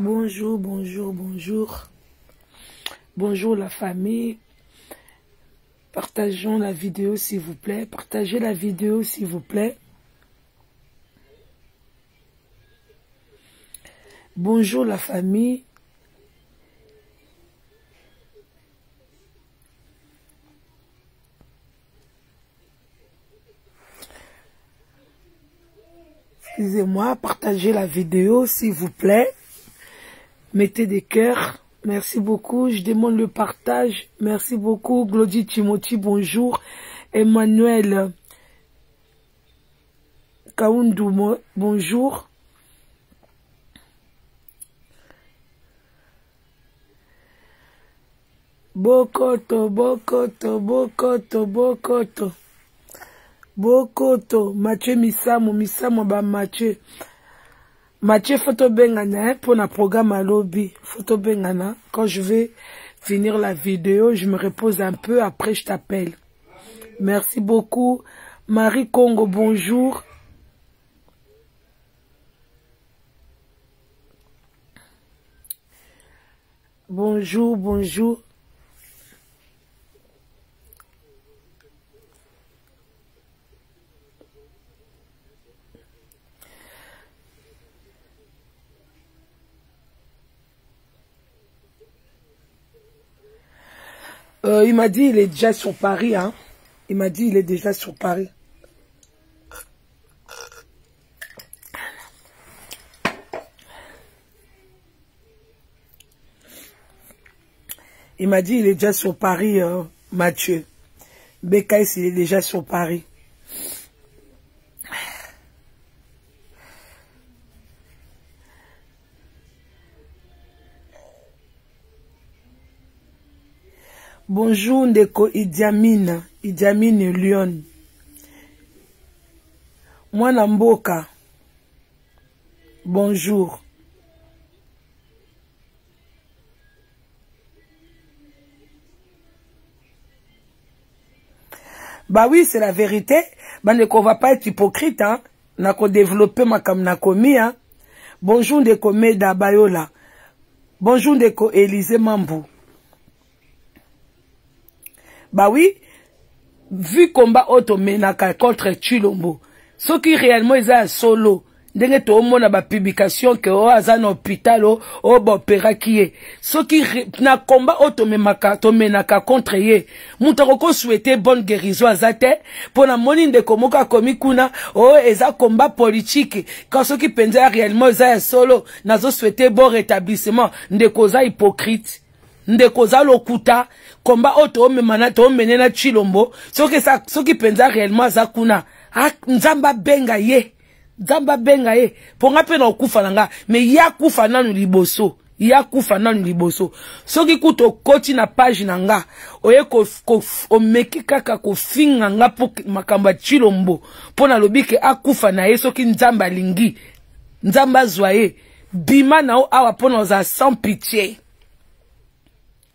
Bonjour, bonjour, bonjour. Bonjour la famille. Partageons la vidéo s'il vous plaît. Partagez la vidéo s'il vous plaît. Bonjour la famille. Excusez-moi, partagez la vidéo s'il vous plaît mettez des cœurs. Merci beaucoup. Je demande le partage. Merci beaucoup. Glody Timothy, bonjour. Emmanuel Kaoundou, bonjour. Bokoto, Bokoto, Bokoto, Bokoto. Bokoto, Mathieu Missamo, Missamo, Mathieu. Mathieu hein, pour un programme à lobby, Photo quand je vais finir la vidéo, je me repose un peu, après je t'appelle. Merci beaucoup. Marie Congo, bonjour. Bonjour, bonjour. Euh, il m'a dit il est déjà sur Paris. Hein. Il m'a dit il est déjà sur Paris. Il m'a dit il est déjà sur Paris, euh, Mathieu. BKS, il est déjà sur Paris. bonjour ndeko idiamine idiamine lyon mwana mboka bonjour bah oui c'est la vérité bah, ne qu'on va pas être hypocrite hein comme n'a nakomi hein bonjour ndeko meda bayola bonjour ndeko Élisée Mambou. bah oui vu combat oyo tomenaka contre chilombo soki réellement eza ya solo ndenge toomona bapublication ke oyo oh, aza na hôpital oyo oh, oh, baopéraki ye soki na komba oyo tomemaka tomenaka contre ye moto akokoswete bonne guérison aza te mpo namoni ndeko moko akomi kuna oyo eza komba politike ka soki mpenza ya réellement eza ya solo nazoswete bon rétablissement ndeko oza hypocrite ndeko oza lokuta komba oyo toomema toomene na tshilombo soki, soki mpenza réellement aza kuna nzambe abenga ye nzambe abenga ye mponga mpe na okufa na nga me ya kufa nanu liboso ya kufa nanu liboso soki kuta okoti na page na nga oye omeki kaka kofinga nga mpo makambo ya tshilombo mpo nalobi ke akufa na ye soki nzambe alingi nzambe azwa ye bima na o awa mpo na ozala sans pitié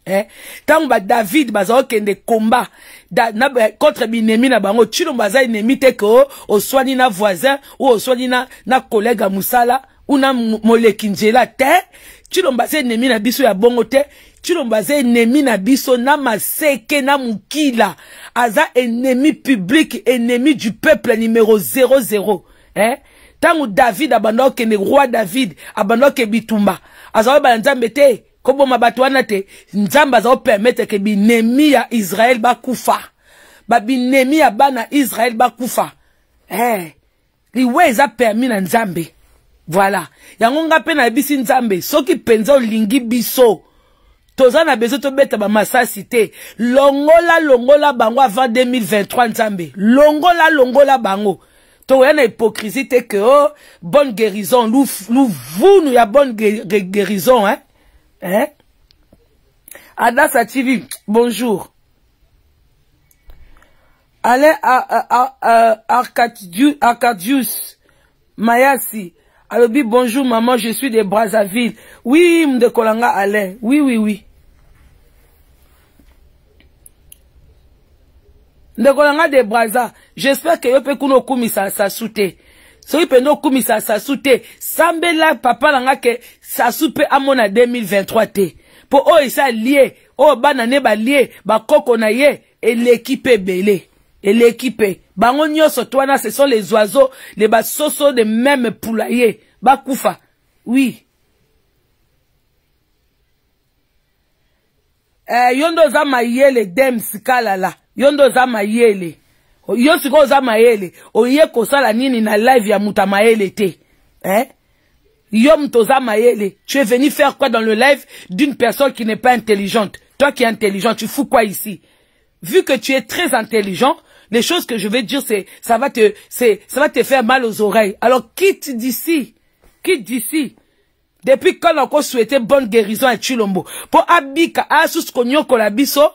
eh? ntango badavid baza kokende komba da, na, eh, contre binemi na bango tino baza enemi te ke oswani na voisin ou oswani na, na kolege ya mosala ou na moleki nzela te tino baza enemi na biso ya bongo te tino baza enemi na biso na maseke na mokila aza enemi publique enemi du peuple numéro 00 eh? ntango david abanda kokende roi david abanda koke bitumba azalobala nzambe te koboma bato wana te nzambe azakopermetre ke binemi ya israele bakufa babinemi ya bana israele bakufa eh, liwe eza permi na nzambe voilà yango nga mpe nayebisi nzambe soki mpenza olingi biso toza na bezo tobeta bamasasi te longola longola bango avant 2023 nzambe longola longola bango tokoya na hypocrisie te ke o oh, bonne guérison luvunu ya bonne guérison hein? Hein? TV, bonjour. Alain Arcadius Mayasi. Alobi, bonjour maman, je suis de Brazzaville. Oui, Kolanga, Alain. Oui, oui, oui. Kolanga de Brazza. J'espère que vous pouvez Kumi ça, ça soki mpenza okumisa sasu te sambela papa na nga ke sasu mpe amona 2023 te mpo oyo esa lie oyo bana ne balie bakoko na ye eleki mpe ebele eleki mpe bango nyonso to wana ce sont les oiseaux le basoso de même poulailler bakufa oui eh, yo nde oza mayele dems kalala yo nde oza mayele nini na live ya muta hein? tu es venu faire quoi dans le live d'une personne qui n'est pas intelligente toi qui es intelligent tu fous quoi ici vu que tu es très intelligent les choses que je vais dire c'est ça va te c'est ça va te faire mal aux oreilles alors quitte d'ici quitte d'ici depuis quand encore souhaité bonne guérison à Chilombo Pour abika ah, sous konyo biso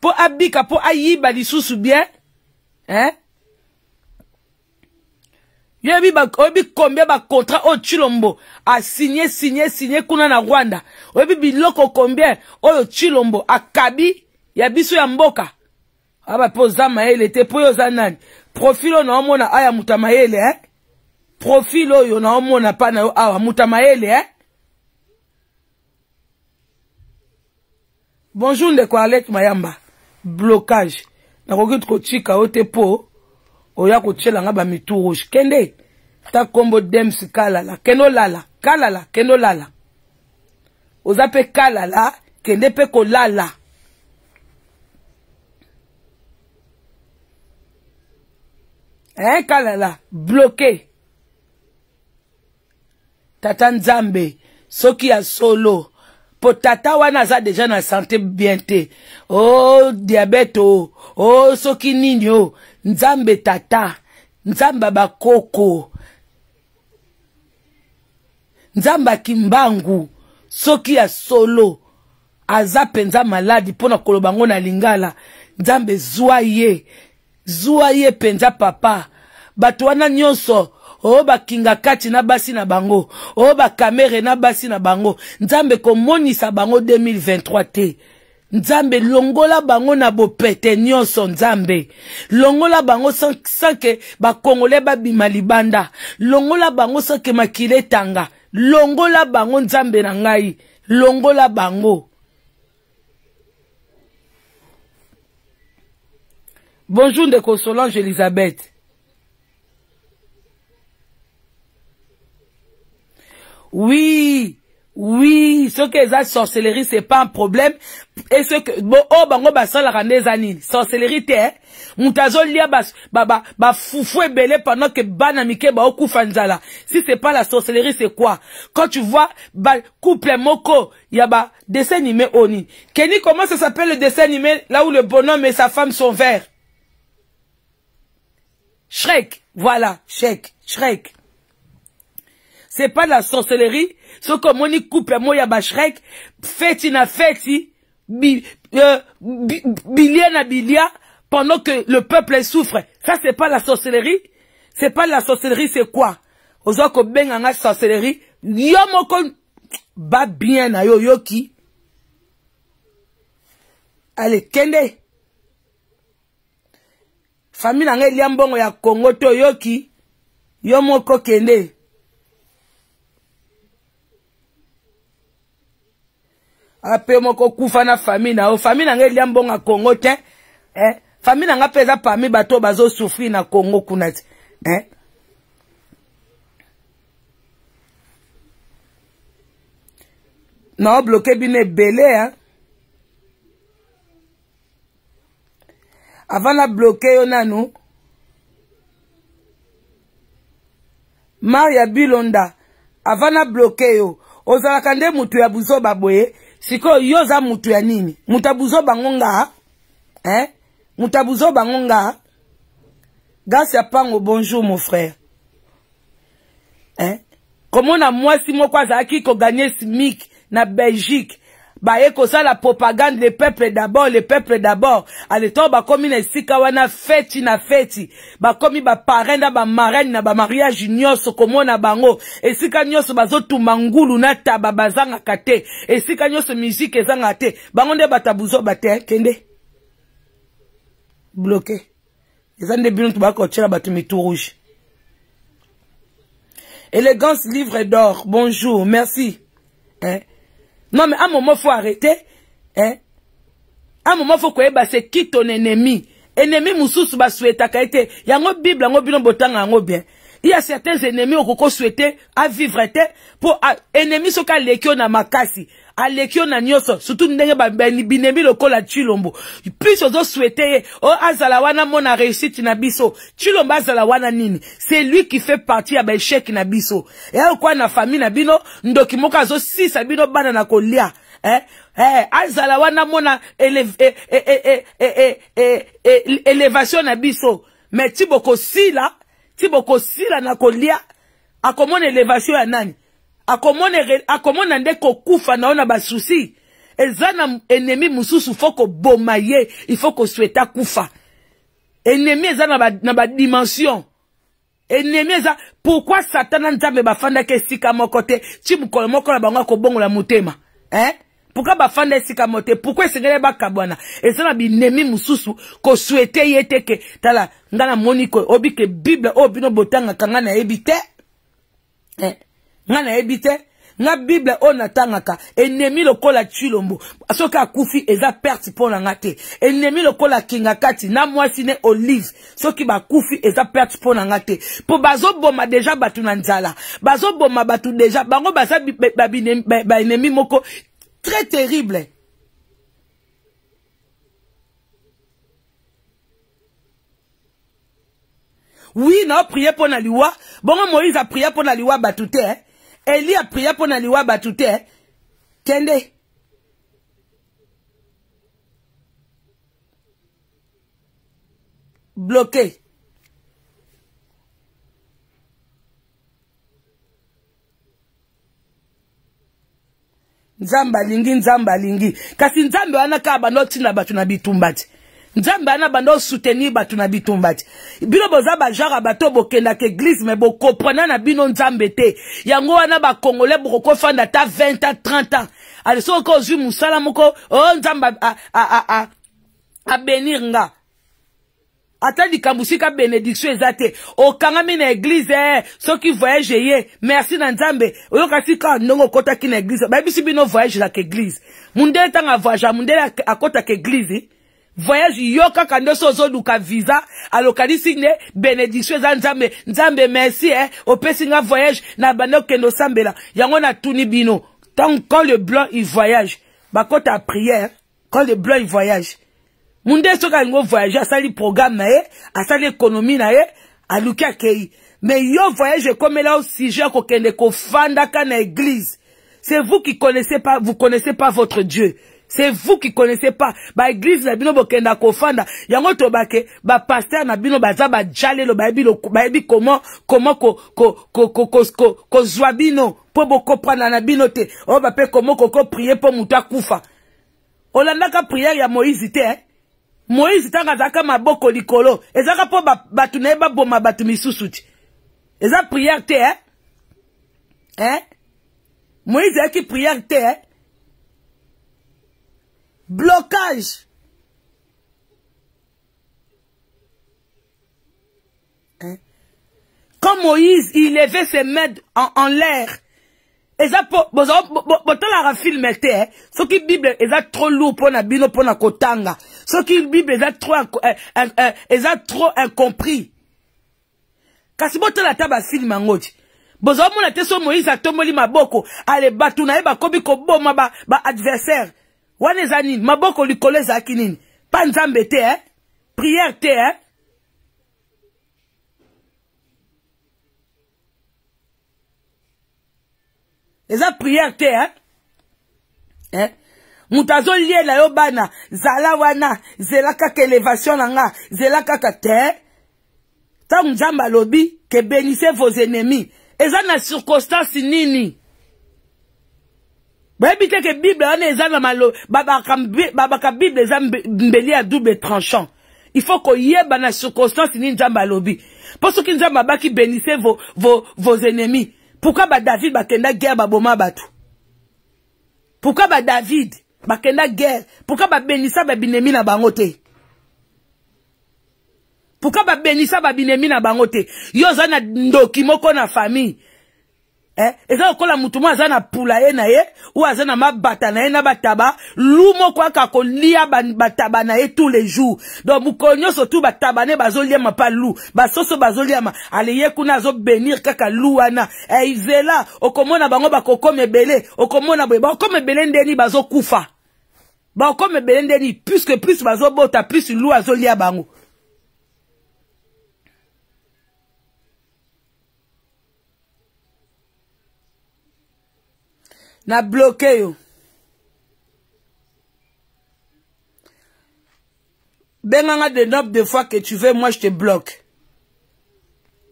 pour abika pour ayiba ou bien eh? ye oyebi combien bacontrat oyo tshilombo asigne signe signe kuna na rwanda oyebi biloko combien oyo tshilombo akabi ya biso ya mboka aba ah mpe oza mayele te mpo oyo oza nani profile oyo naomona aya moto ya mayele eh? profile oyo naomona mpa na yo awa moto ya mayele eh? bonjour ndeko alek mayamba blocage nakoki kotika yo te mpo oya kotiela nga bamitu rouge kende ta nkombo dems kalala kende olala kalala kende olala oza mpe kalala kende mpe kolala eh, kalala bloke tata nzambe soki ya solo mpo tata wana aza deja na sante bien te oh, o diabete o o soki nini o nzambe tata nzambe bakoko nzambe akimbangu soki ya solo aza mpenza maladi mpo na koloba yango na lingala nzambe zwa ye zwa ye mpenza papa bato wana nyonso oyo bakinga kati na basi na bango oyo bakamere na basi na bango nzambe komonisa bango 2023 te nzambe longola bango na bopete nyonso nzambe longola bango sanke bakongole babima libanda longola bango sanke makila etanga longola bango nzambe na ngai longola bango bonjour ndeko solange elisabeth Oui, oui, ce que les sorcellerie, c'est pas un problème. Et ce que, bon, oh, bango, bah, ça, la à zanine. Sorcellerie, t'es, hein? Moutazo, lia, bah, bah, bah, bah, foufou, belé, pendant que, banamike, bah, oku, fanzala. Si c'est pas la sorcellerie, c'est quoi? Quand tu vois, bah, couple, moko, y'a, ba dessin animé, oni. Kenny, comment ça s'appelle le dessin animé, là où le bonhomme et sa femme sont verts? Shrek. Voilà. Shrek. Shrek. c'est pas de la sorcellerie soki omoni coupe ya moi ya bashrek feti na feti bi, euh, bi, bilia na bilia pendant que le peuple souffre ça c'est pas la sorcellerie c'est pas la sorcellerie c'est quoi oza kobenga nga sorcellerie yo moko ba bien na yo yoki ale kende famille na nga elia mbongo ya kongo to oyoki yo moko kende ape moko okufa na famille na yo famille na ngai elia mbongo ya congo te eh? famille na ngai mpe eza parmi bato oyo bazosufrir na congo kuna ti eh? naobloke bino ebele a avant nabloke yo nanu maria bilonda avant nabloke yo ozalaka nde motu ya buzoba boye sikoyo yo oza motu ya nini motu abuzo bango nga eh? moto abuzo bango nga gasi ya mpango bonjour mon frère eh? komona mwasi moko azalaki koganye smik na belgique baye kosala propagande le peuple d'abord le peuple d'abord aletango bakomi na esika wana feti na feti bakomi baparrain na bamaraine na bamariage nyonso komona bango esika nyonso bazotumba ngulu na taba bazangaka te esika nyonso miziki ezangaka te bango nde batabuzoba te kende bloke eza nde bino tobaka kotyela bato mitu rouge élégance livre d'or bonjour merci hein? Non, mais à un moment, faut arrêter. Hein? À un moment, faut qu'on c'est qui ton ennemi. Ennemi, moussous, ba souhaita kaite. Yango Bible, yango bino botanga, yango bien. Il y a certains ennemis, on koko souhaité à vivre, pour, ennemis, soka lekio na makasi. aleki yo na nyonso surtout ndenge binembi lokola chilombo plus ozoswete ye o oh, azala wana mona réussite na biso chilombo azala wana nini c'est lui qui fait partie ya baeshek na biso eya lokola na famille na bino ndoki moko azosisa bino bana na kolia eh? eh, azala wana mona eleve, eh, eh, eh, eh, eh, elevation na biso me ti bokosila ti bokosila na kolia akomona elevation ya nani akomona nde kokufa na yo na basusi eza na enemi mosusu fo koboma ye ifo kosweta kufa enemi eza na badimension ba enemi eza pourkui satana nzambe bafandaki esika moko te ti mokolo moko na bango akobongola motema eh? pourkui bafanda esika moko te pourkui esengeli bakabwana eza na binemi mosusu koswete ye te ke tala ngai namoni koyebi ke bible oyo bino botangaka ngai nayebi te eh? nga nayebi te nga bible oyo natangaka enemi lokola tshilombo soki akufi eza perte mpo na nga te enemi lokola kinga kati na mwasi ne olive soki bakufi eza perte mpo na nga te mpo bazoboma deja bato na nzala bazoboma bato deja bango baza baenemi moko très terrible wi naoprie mpo na liwa bongo moïse aprie mpo na liwa bato te eh? eli apria mpo na liwa bato te kende bloke nzambe alingi nzambe alingi kasi nzambe wana kaka bando ntina bato na bitumba te nzambe ana banda osoutenir bato na bitumba ti bino boza bajare bato bokendaka eglize me bokomprena na bino nzambe te yango wana bakongole bokoki ofanda ata 20 ans 30 ans ale soki ozwi mosala moko o oh, nzambe abenir nga ata likambo sika benediction eza te okangami na eglize e eh, soki voyage ye merci na nzambe oyoka sika ndongo okɔtaki na eglize bayebisi bino voyage laka eglize mundele ntango avoyage ya mundele akɔtaka eglize voyage yoka Kando so visa alokanisi nde benediction nzambe nzambe merci hein. eh, opesi voyage na bande okende sambela a tuni bino tant quand le blanc il voyage bakota prière eh. quand le blanc il voyage munde soki voyage voyage, asali programme na ye asali économie na ye aluki kei. me yo voyage je o sujet ko fanda na église c'est vous qui connaissez pas vous connaissez pas votre dieu c'est vous qui connaissez pas baeglize na bino bokenda kofanda yango tobake bapaster na bino baza bajalelo bayebi komo komo kozwa bino mpo bokoprendre na bino te oyo oh, bape komo kokoprie mpo motu akufa olandaka priere ya moïse te eh? moïse ntango azalaka maboko likolo ezalaka mpo bato na ye baboma bato misusu ti eza priere te eh? eh? moïse ayaki priere te eh? Blocage. Hein? Quand Moïse, il levait ses mains en, en l'air. Et ça, pourtant la rafile était, hein? ce qui Bible est trop lourd pour la bino pour la kotanga. Ce qui Bible est trop, est euh, euh, euh, trop incompris. Kasi bota la taba film en hein, haut. Bozo mona te Moïse a tomoli maboko, ale batu na eba kobi kobo ma ba, ba adversaire. wana eza nini maboko likolo ezalaki nini mpa nzambe te eh? priere te eh? eza priere te eh? eh? moto azoliela yo bana zala wana zela kaka elevation na nga zela kaka te eh? ntango nzambe alobi kebenise vos ennemis eza na circonstance nini boyebi te ke bible wana eza na malo babaka bible eza mbeli ya double tranchant il faut koyeba na circonstance nini nzambe alobi mpo soki nzambe abaki benise vos, vos, vos ennemis pourkui badavid bakenda guerre baboma bato pourkui badavid bakenda guerre pourkui babenisa babinemi na bango te pourkui babenisa babinemi na bango te yo oza na ndoki moko na famille eh? eza lokola motu moko aza na pula ye na ye oyo aza na mabata na ye na bataba lu moko aka kolia bataba na ye tous les jours donc mokolo nyonso tu bataba na ye bazoliama mpa lu basoso bazoliama ale ye kuna azobenir kaka lu wana eh, zela okomona bango bakokoma ebele okomona boye bakokoma ebele ndeni bazokufa bakokoma ebele ndeni puisque plus bazobota plus lu azolia bango Na bloqué yo. a de nombre de fois que tu veux, moi je te bloque.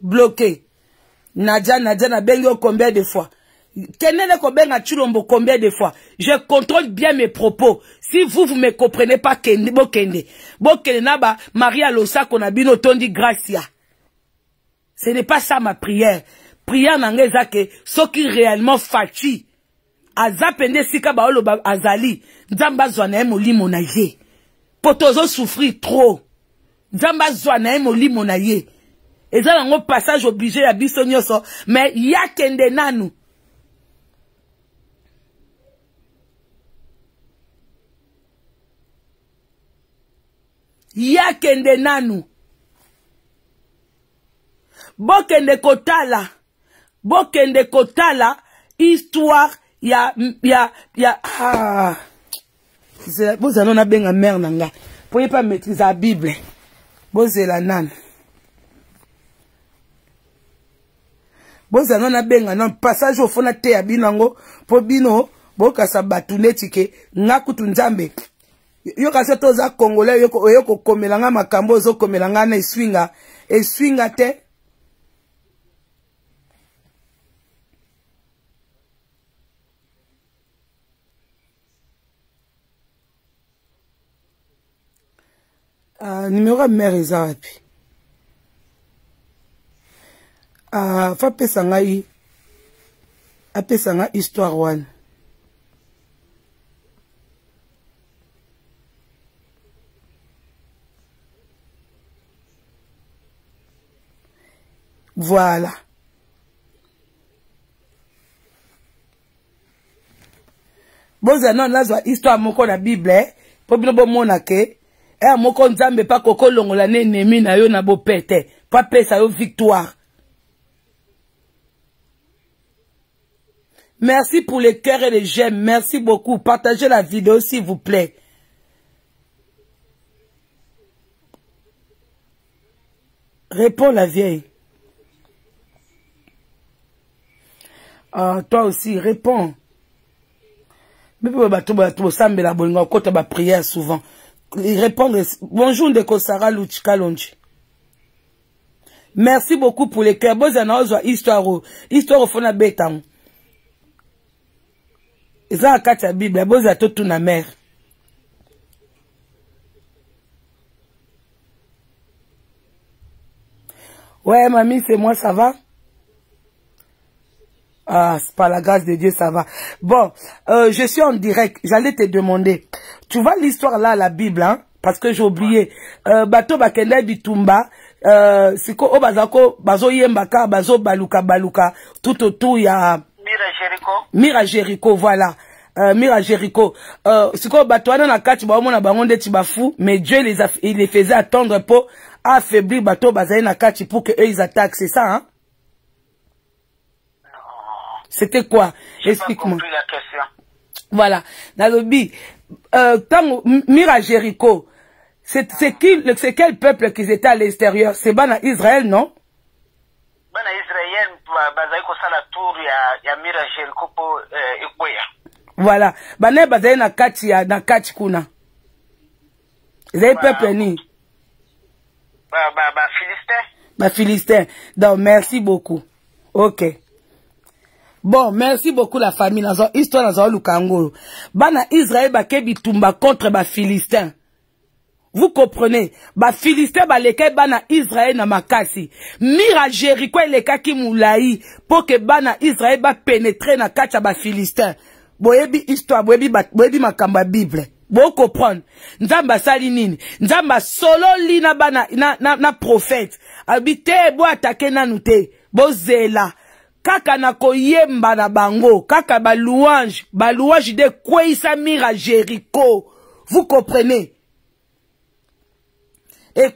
Bloqué. Nadia, Nadia, na yo combien de fois Kenene Kobenga Chulombo combien de fois Je contrôle bien mes propos. Si vous, vous me comprenez pas, Kende, Bo Kende. Bo Kende Naba, Maria Losa Konabino Tondi Gracia. Ce n'est pas ça ma prière. Prière que ce qui réellement fatigué. aza pende esika baoloba azali nzambe azwa na ye molimo na ye mpo tozosouffrir trop nzambe azwa na ye molimo na ye eza nango passage oblige ya biso nyonso me ya kende nanu ya kende nanu bokende kotala bokende kotala histoire ya ya ya ah. zela bozala nano nabenga mere na ngai mpo ye mpe amaitrise ya bible bozela nano bozala nano nabenga nano passage ofona te ya bino yango mpo bino bokasa bato neti ke nga kutu nzambe yoka so toza congolais oyo kokomela nga makambo ozokomela nga na eswinga eswinga te Ah, numero ya mare eza wapi ah, fa apesa ngai apesa ngai histoire wana voilà bozala nano nazwa histoire moko na bible mpo eh? bino bomona ke Eh, na victoire Merci pour les cœurs et les j'aime. Merci beaucoup. Partagez la vidéo, s'il vous plaît. Réponds la vieille. Ah, toi aussi, réponds. Mais prière souvent. répondre. Bonjour Ndeko Sarah Luchika Lonji. Merci beaucoup pour les cœurs. Boza na ozwa histoire. Histoire fona betam. Eza akati ya Bible. Boza totu na mère. Ouais, mamie, c'est moi, ça va? Ah, c'est la grâce de Dieu, ça va. Bon, euh, je suis en direct. J'allais te demander. Tu vois l'histoire là, la Bible, hein? Parce que j'ai oublié. Euh, bato bakende bitumba. Euh, siko obazako, oh, bazako, bazo yembaka, bazo baluka baluka. Tout autour, il y a... Mira Jericho. Mira Jericho, voilà. Euh, Mira Jericho. Euh, siko bato anana na kati, ba omona tibafu. Mais Dieu les a, il les faisait attendre pour affaiblir bato bazaye na kati pour que ils attaquent. C'est ça, hein? C'était quoi Explique-moi. Voilà. Nalobi, euh, tant Mira Jericho, c'est qui, c'est quel peuple qui était à l'extérieur C'est Bana Israël, non Bana Israël, bazali la tour ya ya Mira Jericho po euh, ekweya. Voilà. Bana bazali na kati ya na kati kuna. Les peuple ni. Ba ba Philistins. Philistin. Ba Philistin. Donc merci beaucoup. OK. bon merci beaucoup la famille nazo histoire nazoluka yango bana israel bake bitumba contre bafilistin vous comprenez bafilistin balekaki bana israel na makasi mir a jeriko elekaki molai mpo ke bana israel bapenetre na kati ya bafilistin boyebi histoire boyebi, boyebi makambo ya bible bokocomprendre nzambe asali nini nzambe asololi na bana na, na, na profete abi te boatake nanu te bozela kaka na koyemba na bango kaka balouange louange de kweisa mira à vous comprenez et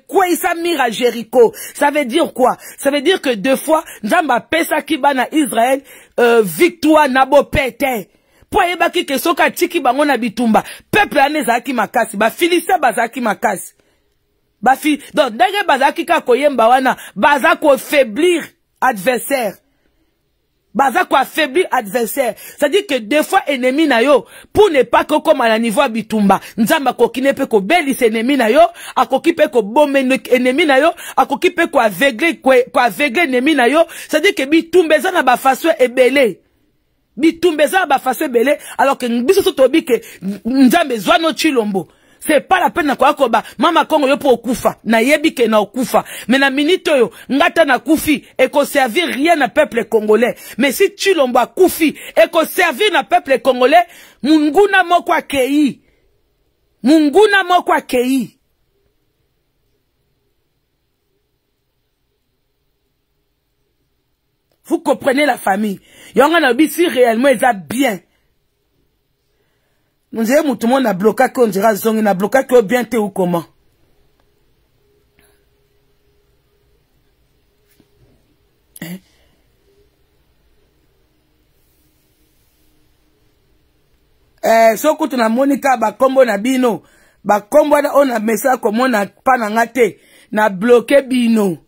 mire à jéricho ça veut dire quoi ça veut dire que deux fois Pesa ki bana israël euh, victoire na bopete Pour ayebaki ke tiki bango na bitumba peuple wana zaki makasi bafilistin bazaki makasi fi, donc ndenge bazaki koyem koyemba wana bazako faiblir adversaire baza koaffaiblir adversaire c'est-à-dire que des fois ennemi na yo mpo ne pas kokóma na niveau ya bitumba nzambe akoki ne mpe kobelisa ennemi na yo akoki mpe koboma ennemi na yo akoki mpe koavegle koavegle ennemi na yo c'est-à-dire que bitumba eza na bafaso ebele bitumba eza na bafaso ebele alors ke biso so toyebi ke nzambe ezwa no tshilombo c'est pas la peine na koya koba mama kongo yo mpo okufa nayebi ke na okufa me na minite oyo ngai ta nakufi ekoservir rien na peuple congolais me si tulombo akufi ekoservir na peuple congolais munguna moko akei munguna moko akei vous comprenez la famille yango nalobi si réellement eza bien nzeye motu mo na blokaki oyo nzela zongi na blokaki oyo bien te ou comment eh? eh, so kutu namoni kaka bakombo na bino bakombo wana oyo namesala komona mpa na nga te na bloke bino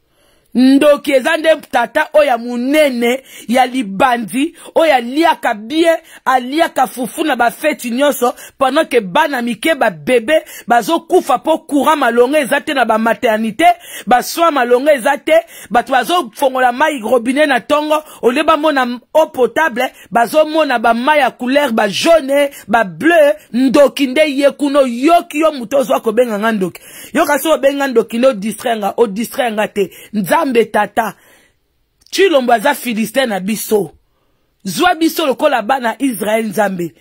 ndoki eza nde tata oyo ya monene ya libandi oyo aliaka bien aliaka fufu na bafeti nyonso pendant ke bana mike babebe bazokufa mpo courant malonga eza te na bamaternité basoin malonga eza te bato bazofongola mai robine na ntongo olie bamona eau potable bazomona bamai ya couleur bajaune bableu ndoki nde ye kuna oyoki yo moto ozwa kobenga nga ndoki yoka so obenga ndoki nde odistrainga odistrainga te nzambe nzambe tata ti lombo aza filistin na biso zwa biso lokola bana israele nzambe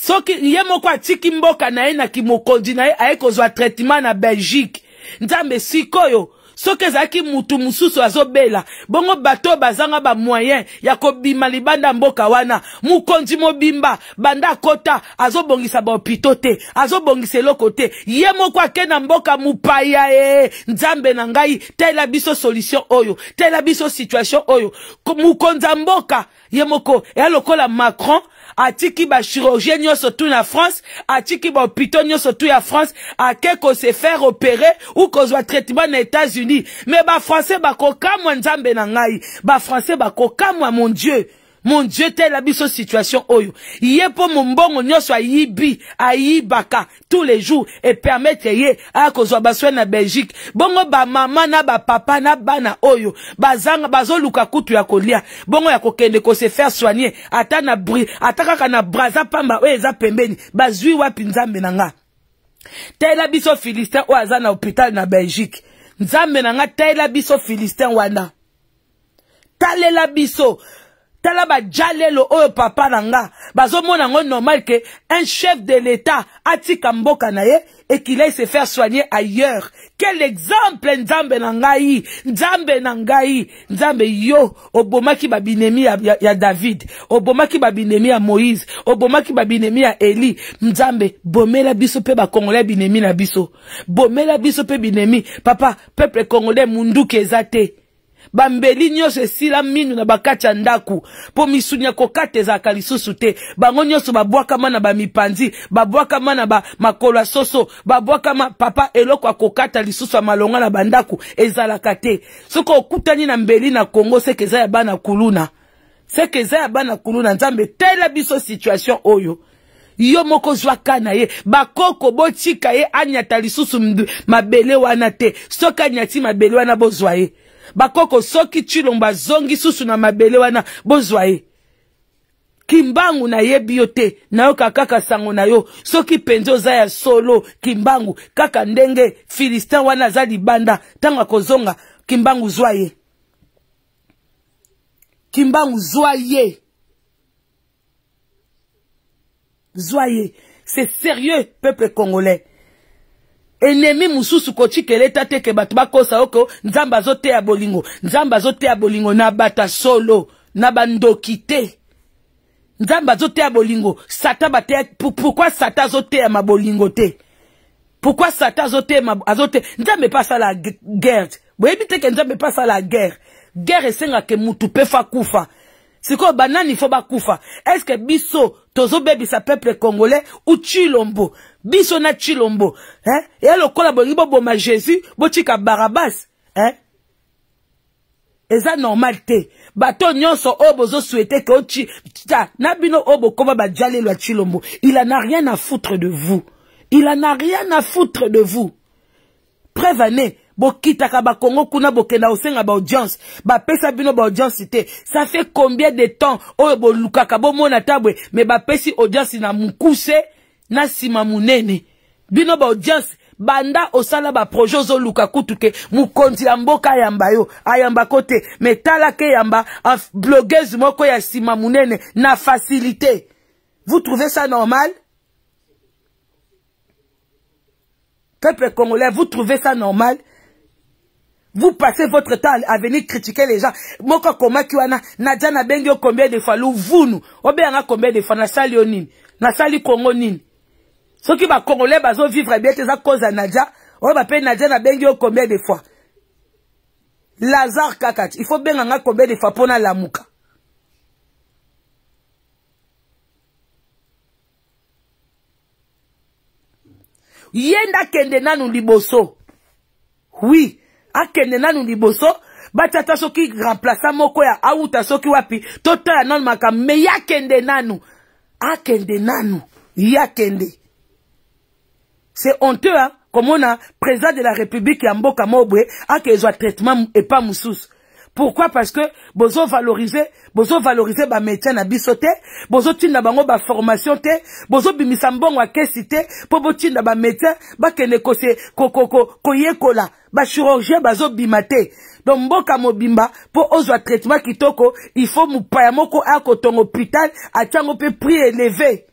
soki ye moko atiki mboka na ye na kimokonzi na ye aye kozwa traitement na belgique nzambe sikoyo soki ezalaki mutu mosusu azobela bongo bato oyo bazanga bamoyen ya kobima libanda ya mboka wana mokonzi mobimba banda akota azobongisa bahopito te azobongisa eloko te ye moko ake na mboka mopaya e nzambe na ngai tela biso solution oyo tela biso situation oyo mokonzi ya mboka ye moko eya lokola macron atiki bachirurgien nyonso tu na france atiki bahôpitau nyonso tu ya france ake kose faire opere ou kozwa traitement na états-unis me bafrançais bakokamwa nzambe na ngai bafrançais bakokamwa mon dieu mon dieu tela biso situation oyo oh ye mpo mombongo nyonso ayibi ayibaka tous les jours epermetre ye akozwa baswe na belgique bongo bamama na bapapa na bana oyo oh bazanga bazoluka kutu ya kolia bongo ya kokende kose faire soigner ata na bri ata kaka na braza pamba oyo eza pembeni bazwi wapi nzambe na nga tela biso philistin oyo aza na hôpital na belgique nzambe na nga talela biso philistin wana talela biso tala baja lelo oyo papa na nga bazomona yango normal ke un chef de l'état atika mboka na ye et qu'il aille se faire soigner ailleurs quel exemple nzambe na ngai nzambe na ngai nzambe yo obomaki babinemi ya, ya, ya david obomaki babinemi ya moïse obomaki babinemi ya eli nzambe bomela biso mpe bakongolais binemi na biso bomela biso mpe binemi papa peuple congolais munduki eza te bambeli nyonso esila minu na bakati ya ndako mpo misuni ya kokata ezalaka lisusu te bango nyonso babwakama na bamipanzi babwakama na bamakolo ya soso babwakama papa eloko ya kokata lisusu ya malonga na bandako ezalaka te soki okutani na mbeli na kongo seke eza ya bana kuluna seke eza ya bana kuluna nzambe tela biso situation oyo yo moko zwa ka na ye bakoko botika ye anyata lisusu mabele wana te soki anyati mabele wana bozwa ye bakoko soki tulongo azongi susu na mabele wana bozwa ye kimbangu nayebi yo te nayoka kaka sango na yo soki mpenza oza ya solo kimbangu kaka ndenge filistin wana aza libanda ntango akozonga kimbangu zwa ye kimbangu zwa ye zwa ye c'est sérieux peuple congolais enemi mosusu kotikeleta te ke bato bakosa oko nzambe azoteya bolingo nzambe azoteya bolingo na bata solo na bandoki te nzambe azoteya bolingo satan bateya pourkui satan azoteyama bolingo te pourkui satan azoteyama azote nzambe mpe asala guerre boyebi te ke nzambe mpe asala guerre guerre esengaka mutu mpe fa kufa sikoyo banani fo bakufa estce biso tozobebisa peuple congolais u tshilombo biso na tshilombo eh? ya lokola bolingi boboma jésus botika barabasi eh? eza normal te bato nyonso oyo bozoswete ke otita na bino oyo bokoma badialelo ya tshilombo il en a rien à foutre de vous il en a rien à foutre de vous preuve ane bokitaka bakongo kuna bokenda kosenga baaudience bapesa bino baaudience te ça fait combien de temps oyo bolukaka bomona ta bwe me bapesi audience na mokuse na nsima munene. bino audience, banda osala ba projozo kutu ke mou Ayambakote mboka ayamba yo ayamba kote, me talaka blogueuse moko ya na facilité vous trouvez ça normal peuple congolais vous trouvez ça normal Vous passez votre temps à venir critiquer les gens. Moko koma kiwana, Nadia na bengio combien de fois, l'ouvunu, obéana combien de fois, na onin, na sali kongo soki bacongolais bazovivre bien te eza cause ya nadia oyo bape nadia nabengi yo combien de fois lazare kaka ti ifaut benga nga combien de fois mpo nalamuka ye nde akende nanu liboso wi akende nanu liboso bati ata soki remplaça moko ya awuta soki wapi totala nanu makambo me ye akende nanu akende nanu ye akende c'est honteux hein? komona président de la république ya mboka moko boye akezwa traitement epa mosusu pourquoi parce que bozovalorize bozovalorize bamétier na biso te bozotinda bango baformation te bozobimisa mbongo ya kesi te mpo botinda bamétier bakende koyekola bachirurgien bazobima te donc mboka mobimba mpo ozwa traitement kitoko il faut mopaya moko akotonga hôpital atiango mpe prix élevé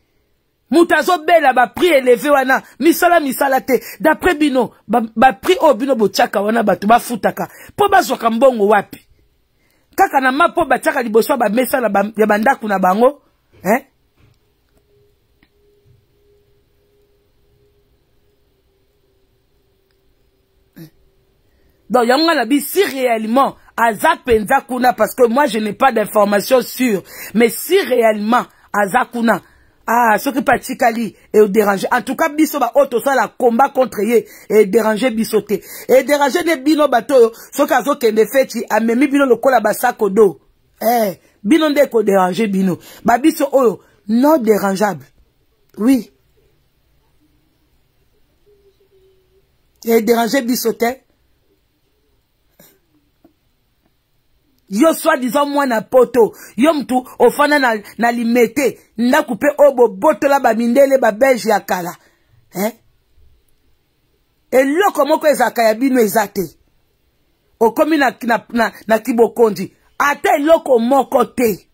moto azobela baprix eleve wana misala misala te dapres bino baprix oyo bino botyaka wana bato bafutaka mpo bazwaka mbongo wapi kaka na ma mpo batiaka liboso ya bamesa ya bandako na bango eh? donc yango nga nabi si réellement aza mpenza kuna parce que moi je n'ai pas d'information sûre mais si réellement aza kuna ah soki patikali eodérange eh, en tout cas biso baoyo tosala komba contre ye edérange eh, biso te edérange eh, nde bino bato oyo soki azokende feti amemi bino lokola basako do eh, bino nde ekodérange bino babiso oyo non dérangeable oui edérange biso te yo soi-disant mwana poto yo mtu ofanda na, na limete ndako mpe oyo bobotola bamindele babelge ya kala eh? eloko moko ezalaka ya bino eza te okomi na, na, na, na kibokonzi ata eloko moko te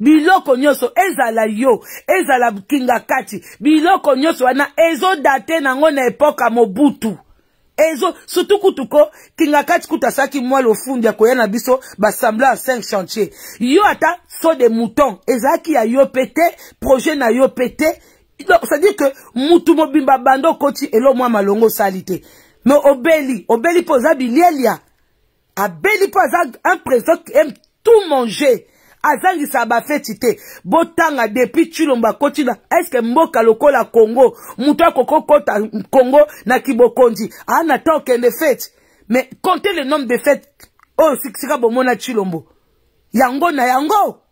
biloko nyonso ezala yo ezala kinga kati biloko nyonso wana ezodate nango na epoka mobutu ezo surtout kutu ko kinga kati kutu asalaki mwa lofundu ya koya na biso basembla en cinq chantier yo ata so de mouton ezalaki ya yo mpe te projet na yo mpe te donc c'est-à-dire que mutu mobimba banda okoti elo mwa malongo osali te mais obeli obeli mpo oza bilielia abeli mpo aza un président qui aime tout manger azangisa bafeti te botanga depuis culomba akoti na eske mboka lokola congo moto akokokota congo na kibokonzi aa na ntan okende feti mais compte le nombre de fete oyo oh, sikisika bomona culombo yango na yango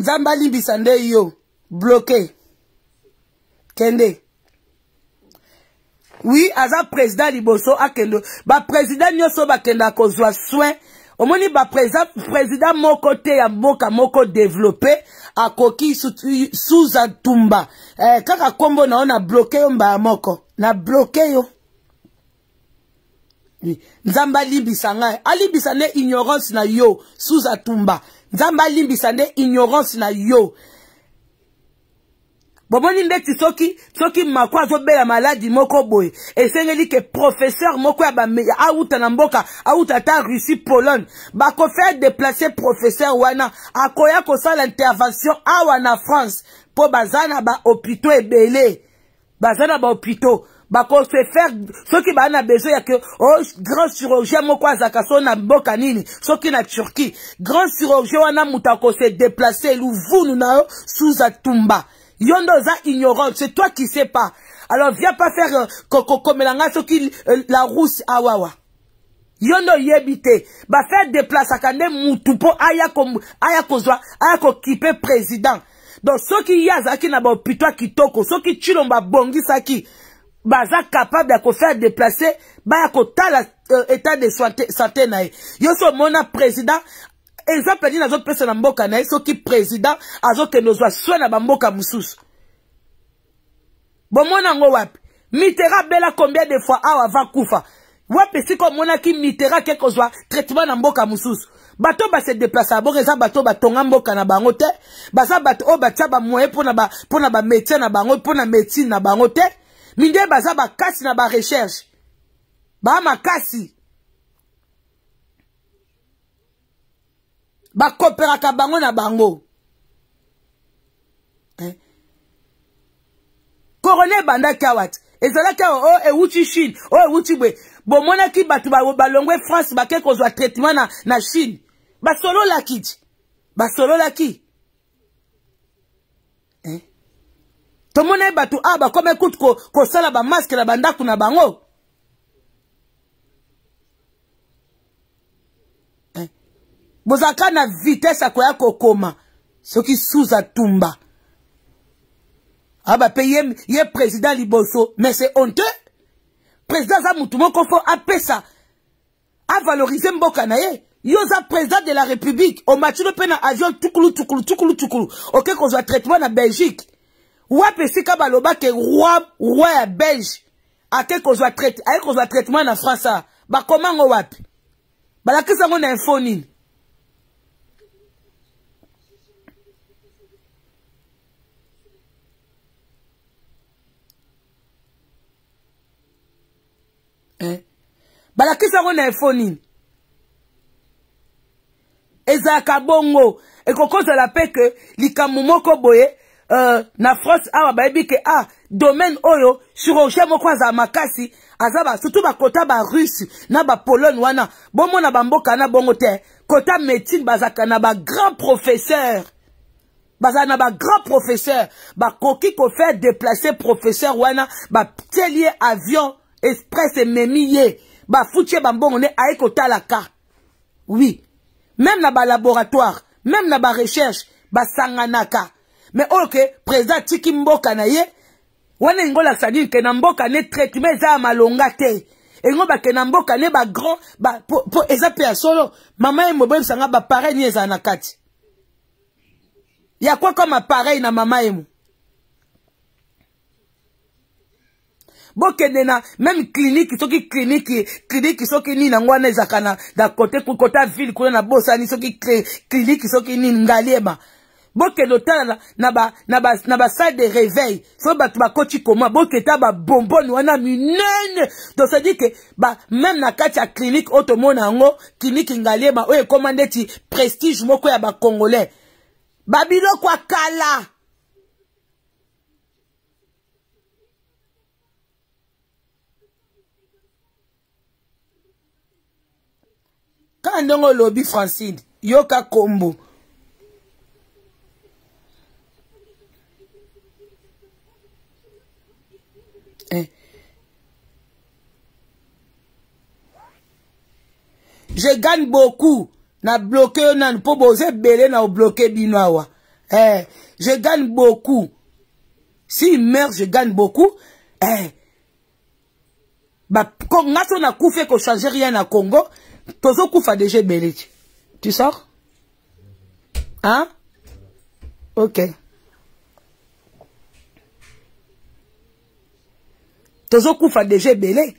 nzambe alimbisa nde yo bloke kende wi aza président liboso akende baprésident nyonso bakenda kozwa soin omoni baprésident moko te ya mboka moko développe akoki suza tumba eh, kaka nkombo na yo na bloke yo mbala moko na bloke yo nzambe alimbisa ngai alimbisa nde ignorance na yo suza tumba nzambe alimbisa nde ignorance na yo bomoni mbeti soki soki mako azobela maladi moko boye esengeli ke professeur moko ya auta na mboka auta ata russie pologne bakofere déplace professeur wana akoya kosala intervention awa na france mpo baza na bahôpitau ebele baza na bahôpitau bakofe faire soki baa na besoin ya ke o oh, grand chirurgien moko azalaka so na mboka nini soki na turquie grand chirurgien wana moto akose déplace luvunu na yo suza tumba yo nde oza ignorant c'est toi qui sais pas alors viens pas faire kokomela ngai soki la rousse awawa ah, yo nde oyebi te bafere deplasaka nde mutu mpo aya kozwa aya kokipe président donc soki ye azalaki na bahôpitau ya kitoko soki tshilombo abongisaki baza capable ya kofaire déplace baya kotala euh, état de santé na ye yo so omona président exemple nini azopesa na mboka na ye soki président azokende ozwa swe na bamboka mosusu bomona yango wapi mitera abela combien de fois awa avakufa wapi sika omonaki mitera ake kozwa traitement na mboka mosusu bato base déplace ya bongo eza bato batonga mboka na bango te baza bato oyo batia bamoye mpona bamétier na bango mpona médecine na bango te ba lingeye baza bakasi na barecherche baa makasi bakoperaka bango na bango eh? korona ebandaki awa ti ezalaki awa oyo ewuti chine oyo ewuti boye bomonaki bato balongwe france bake kozwa traitement na, na chine basololaki ti basololaki tomona ye bato awa ah, bakoma ekutu kosala ko bamaske na bandako na bango eh. bozalaka na vitese akoya kokoma soki suza tumba aba ah, mpe ye, ye président liboso mais c'est honte président aza motu moko fo apesa avalorise mboka na ye yo oza président de la république omatino mpe na avion tukulu tukulu tukulu tukulu oke kozwa traitement na belgique wapi esika balobaki roi roi ya belge ake kozwa traite aye kozwa traitement na france a bakomango wapi balakisa yango na info nini eh? balakisa yango na info nini ezalaka bongo ekokozala mpe ke likambo moko boye Euh, na france awa bayebi ke ah domaine oyo chirurgien moko azala makasi surtout ba kota ba russe na ba bapologne wana bomona bamboka na bongo te kota médecine bazaka na ba grand professeur bazaka na grand professeur bakoki kofaire déplacer professeur wana ba ye avion express et memiye. Ba foutier bambongo kota la kotalaka oui même na ba laboratoire même na ba recherche barecherche ka me oyo ke président atiki mboka na ye wana elingi olakisa nini ke na mboka ne traitement eza ya malonga te elingi bake na mboka ne bagrand eza mpe ya solo mama ye mobo oyebisanga bapareil nini ezala na kati ya kwa kama pareil na mama ye mo bokende na meme kliniki soki kliniki kliniki soki nini yango wana ezalaka na kote kota ville kuna na bosani soki kliniki soki nini ngaliema bokende otala na basale ba, ba de réveil so bato bakoti koma boketa babombone wana minene to sedi ke ba meme na kati ya klinike oyo tomona yango klinike ngaliema oyo ekóma ndeti prestige moko ya bacongolais babiloko ya kala kaka ndenge olobi francine yoka kombo je gagne beaucoup na bloke yo nanu mpo boza ebele na obloke bino awa eh, je gagne beaucoup si meurt je gagne beaucoup eh, nga so nakufi ekochange rien na congo tozokufa deja ebele ti tu sors hein ok tozokufa deja ebele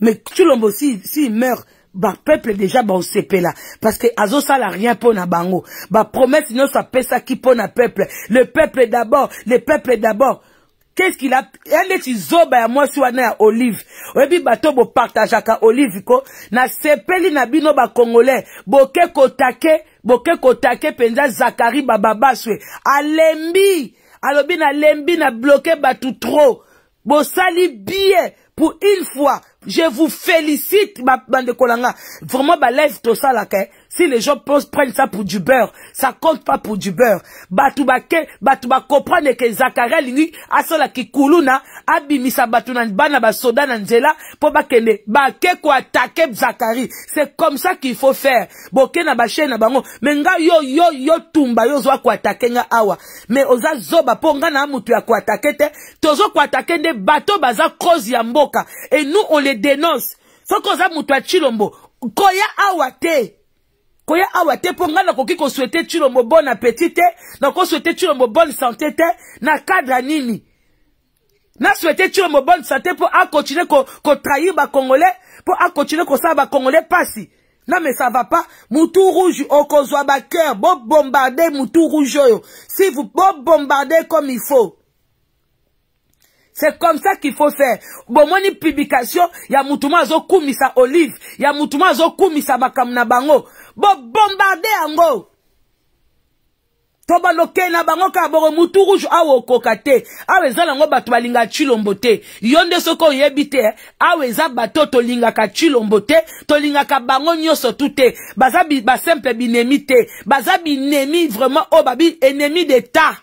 mais tulombo si, si meurt bapeuple deja baosepela parce que azosala rien mpo na bango bapromese nyonso apesaki mpo na peuple le peuple d'abord le peuple d'abord qu'est-ce qu'il a aleti zoba ya mwasi wana ya olive oyebi bato bopartageaka olive ko nasepeli na bino bacongolais boke kotake boke kotake mpenza zakari bababaswe alembi alobi nalembi na bloke bato trop bosali bie pour une fois je vous félicite bandeko na nga vraiment balive tosalaka eh. Si les gens pensent, prennent ça pour du beurre, ça compte pas pour du beurre. Batubake, batuba comprendre que Zakaria lingi, asala kikuluna, abimisa batuna bana basoda na nzela, po bakende, bake ko attaquer Zakari. C'est comme ça qu'il faut faire. Boke na bache na bango, menga yo yo yo tumba yo zwa ko attaquer nga awa. Mais oza zoba po nga na mutu ya ko attaquer te, tozo ko attaquer nde bato baza cause ya mboka. Et nous on les dénonce. Soko za mutu ya chilombo, koya awa te. koya awa te mpo ngai nakoki koswete tulombo bon apeti te nakoswete tulombo bonne santé te na cadre nini naswete tulombo bonne santé mpo akontinue kotrahir ko bacongolais mpo akontinue kosala bacongolais mpasi non mais ça va pas mutu rouge okozwa bacoeur bobombarde mutu rouge oyo si vous bobombarde comme il faut c'est comme ça qu'il faut faire bomoni publication ya mutu mwa azokumisa olive ya mutu mwa azokumisa makambo na bango bobombarde yango to balokeli na bango kaka boko mutu rouge awa okoka te awa eza nango bato balingaka tshilombo te yo nde soki oyebi te awa eza bato oyo tolingaka tshilombo te tolingaka bango nyonso tu te baza basimple binemi te baza binemi vraiment oyo babi enemi d'etat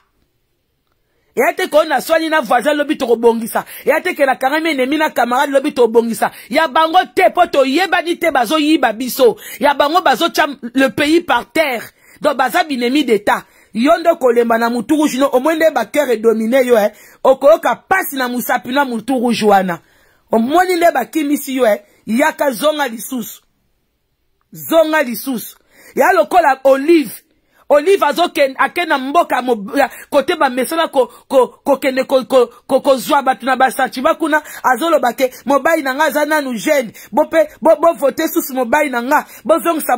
ya teke oyo naswani na voisin lobi tokobongisa ya teke nakangami enemi na camarade lobi tokobongisa ya bango te mpo toyebani te bazoyiba biso ya bango bazotya le pays par terre donc baza binemi d'état yo nde kolemba na motu rouge no omoi nde bakere edomine yo e okoyoka mpasi na mosapi na motu rouge wana omoni nde bakimisi yo e yaka zonga lisusu zonga lisusu ya lokola olive olive ake na mboka kote bamesana kokende ko, ko, ko, kozwa bato na basantima kuna azoloba ke mobali na nga aza nanu jeune bovote bo, bo, susu mobali na nga bozongisa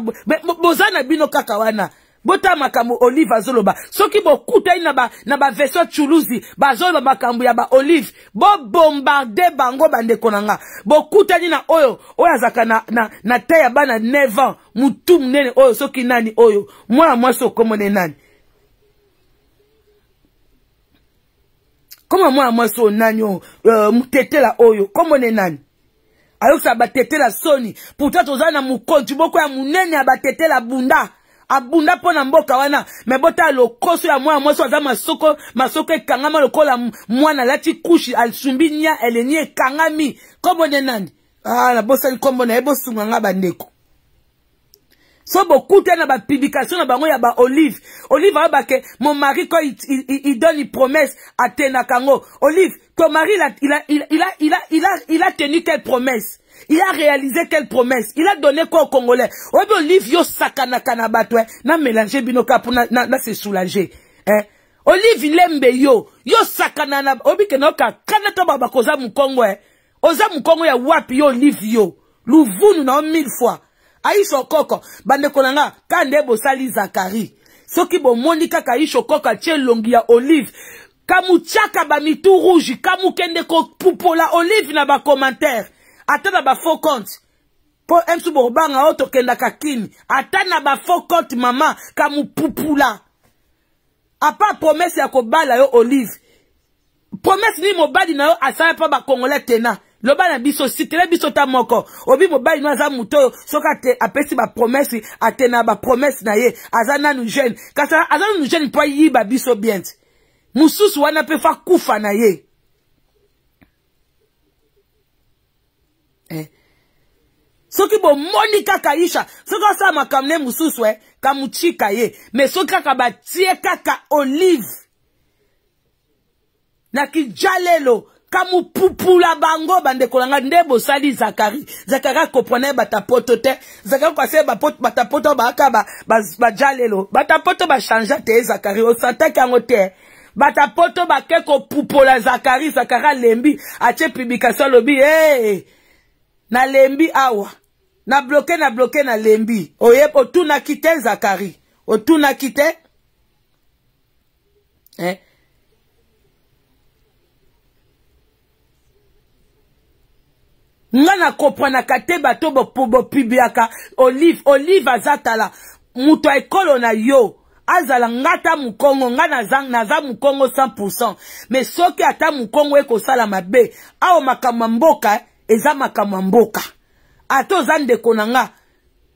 boza na bino kaka wana bota makambo olive azoloba soki bokutani na, ba, na bavesio chuluzi bazoloba makambo ya baolive bobombarde bango bandeko na nga bokutani na oyo oyo azalaka na, na, na te ya bana 9 ans motu monene oyo soki nani oyo mwana mwasi okomone nani koma mwana mwasi oyo nani oyo uh, mutetela oyo komone nani ayokisa batetela soni pourtant tozali na mokonzi moko ya monene ya batetela bunda abunda mpo na mboka wana me botala lokoso ya mwana mwasi aza masoko masoko ekangama lokola mwana alati kushi asumbi nia eleni ekangami kombo nde nani ah nabosali kombo na ye bosunga nga bandeko so bokuta na bapublication na bango ya baolive olive ayoba ke mon mari ko il, il, il donne promesse atendaka ango olive ton mari il a, il a, il a, il a, il a, il a tenu quelle promesse Il a réalisé quelle promesse Il a donné quoi aux Congolais Obi Olive sakana kanabato na eh. mélanger binoka pour na na se soulager. Hein eh. Olive lembe yo yo sakana na obi kenoka kana to baba koza mukongo eh. Oza mukongo ya wapi yo Olive yo. Louvunu na mille fois. Aïcho koko bandeko nanga kande bosali Zakari. Soki bomondi kaka Aïcho koko atie longi ya Olive kamutyaka bamitu rouge kamukende kopupola Olive na bacommentaire ata na bafaux compte mpo msu bobanga oyo tokendaka kini ata na bafaux compte mama kamopupula apa promese ya kobala yo olive promese nini mobali na yo asala mpo bacongolais tena loba na biso sikele biso ta moko obi mobali no aza moto oyo soki ate apesi bapromese atena bapromese na ye aza nanu jeune kasi aza nanu jeune mpo ayiba biso bien te mosusu wana mpe fa kufa na ye eh. soki bomoni kaka isha soki osala makambo ne mosusu e eh, kamutika ye me soki kaka batie kaka olive na kijalelo kamupupula bango bandeko na ngai nde bosali zakari zakari akoprene batapoto te zakari koasee batapoto baaka bajalelo batapoto bashangea te eh, zakari osantaki yango te eh. batapoto bake kopupola zakari zakari alembi atie publikation alobi ee hey, nalembi awa na bloke na bloke nalembi oyeba otunaki te zakari otunaki te eh? nga nakopranaka te bato bopibiaka olive olive aza tala moto ya ekolo na yo azala nga ata mokongo nga naza mokongo 100 mais soki ata mokongo ekosala mabe awo makambo ya mboka eza makambo ya mboka ata oza ndeko na nga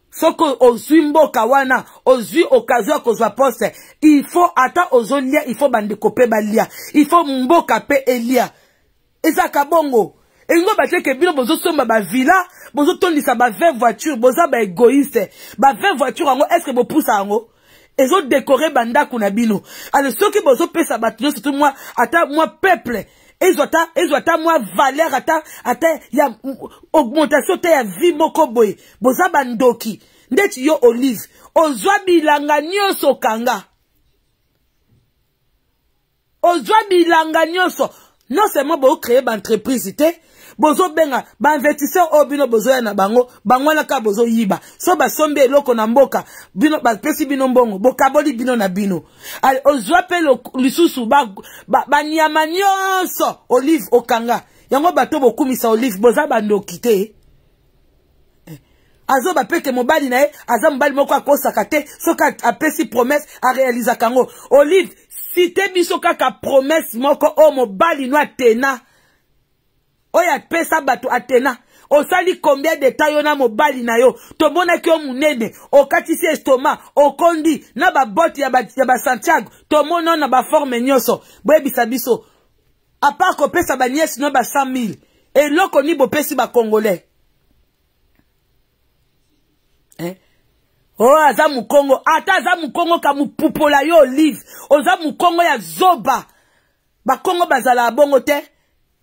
soki ozwi mboka wana ozwi okazio ya kozwa poste ifo ata ozolia ifo bandeko mpe balia ifo mboka mpe elia ezaka bongo elingo batieke bino bozosomba bavila bozotondisa ba20 voiture boza baégoïste ba20 voiture yango estce bopusa yango ezodekore bandako na bino ale soki bozopesa bato nyonso to mwa ata mwa peuple ezwa ta ezwa ta mwa valeur ata ata ya augmentation te ya vie moko boye boza bandoki ndeti yo olive ozwa bilanga nyonso okanga ozwa bilanga nyonso non seulement bocréer baentreprise te bozobenga bainvestisseur oyo bino bozoya na bango bango wana kaka bozoyiba so basombi eloko na mboka bino bapesi bino mbongo bokaboli bino na bino ozwa mpe lisusu banyama ba, ba, nyonso olive okanga yango bato bokumisa olive boza bandoki te eh, azoba mpe ke mobali na ye aza mobali moko akosaka te soki apesi promese arealizaka yango olive site biso kaka promese moko oyo mobali no atena oyo apesa bato atena osali combien de temps yo na mobali na yo tomonaki yo monene okatisi estoma okondi na babote ya basantiago ba tomoni oyo na baforme nyonso boyebisa biso apart kopesa baniese no ba 100 000 eloko nini bopesi bacongolais eh? oyo oh, aza mokongo ata aza mokongo ka mopupola yo olive oza mokongo ya zoba bakongo bazala bongo te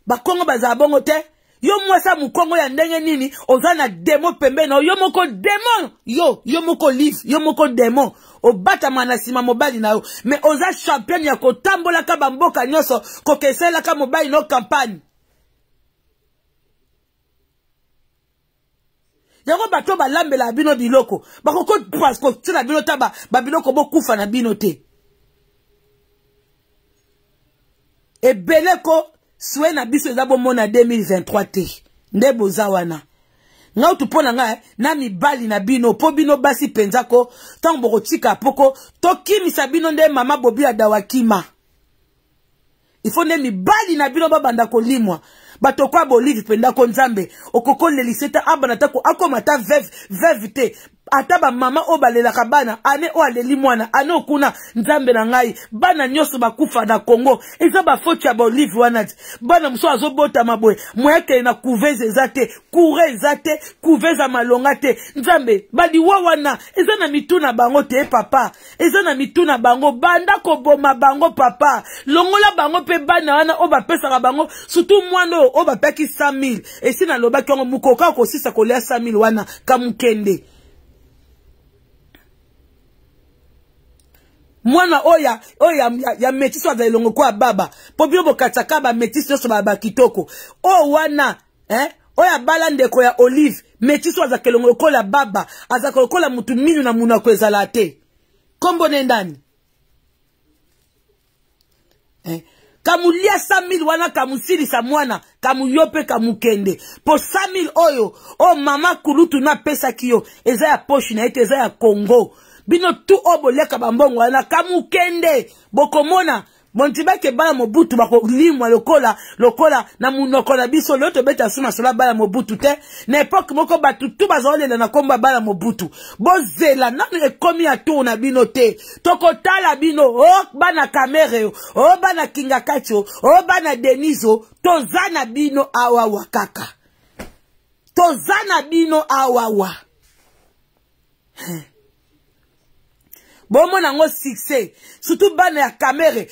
bakongo bazala bongo te yo mwasa mokongo ya ndenge nini oza na demo pembeni na yo moko demo yo yo moko live yo moko demo obatama na nsima mobali na yo me oza champion ya kotambolaka bamboka nyonso kokeselaka mobali na yo kampagne yango bato balambelaka bino biloko bakokokotina bino ta babiloko bokufa na bino te ebeleko swe na biso eza bomona 2023 te nde boza wana ngautu mpo na ngai eh, na mibali na bino mpo bino basi mpenza ko ntango bokotika poko tokimisa bino nde mama bobi adawakima ifo nde mibali na bino babanda kolimwa bato kwa bolive mpendako nzambe okokolelisa te abana tako akoma ta veve veve te ata bamama oyo balelaka bana ane oyo aleli mwana ane okuna nzambe na ngai bana nyonso bakufa na kongo eza bafoti ya baolive wana ti bana mosusu azobotama boye moyakele na kuvese eza te kure eza te kuvese ya malonga te nzambe baliwa wana eza na mitu na bango te eh, papa eza na mitu na bango banda koboma bango papa longola bango mpe bana wana oyo bapesaka bango surtout mwana oyo oyo bapeyaki 100 000 esi nalobaki yango mokoka kosisa kolia 100 000 wana kamukende mwana oyo oyo ya, ya métis oyo aza elongo kwa baba mpo bino bokatisaka bamétis nyonso bakitoko oyo wana eh? oyo abala ndeko ya olive métis oyo azaka elongo lokola baba azaka lokola mutu minu na munako ezala te nkombo ne ndani eh? kamulia 100000 wana kamusilisa mwana kamuyo mpe kamukende mpo 100000 oyo oyo mama kulutu napesaki yo eza ya poshe na ye te eza ya kongo bino tu oyo boleka bambongo wana kamukende bokomona monti bakebala mobutu bakolimwa lokola lokola na munoko na biso lelo tobeta su masola bala mobutu te na epoke moko bato tu bazaolela na nkombo ya bala mobutu bozela nanu ekómi ya tour na bino te tokotala bino o bana kamere o o bana kingakati o o bana denise o toza na bino awawa kaka toza na bino awawa bomona yango succès surtout bana ya kamere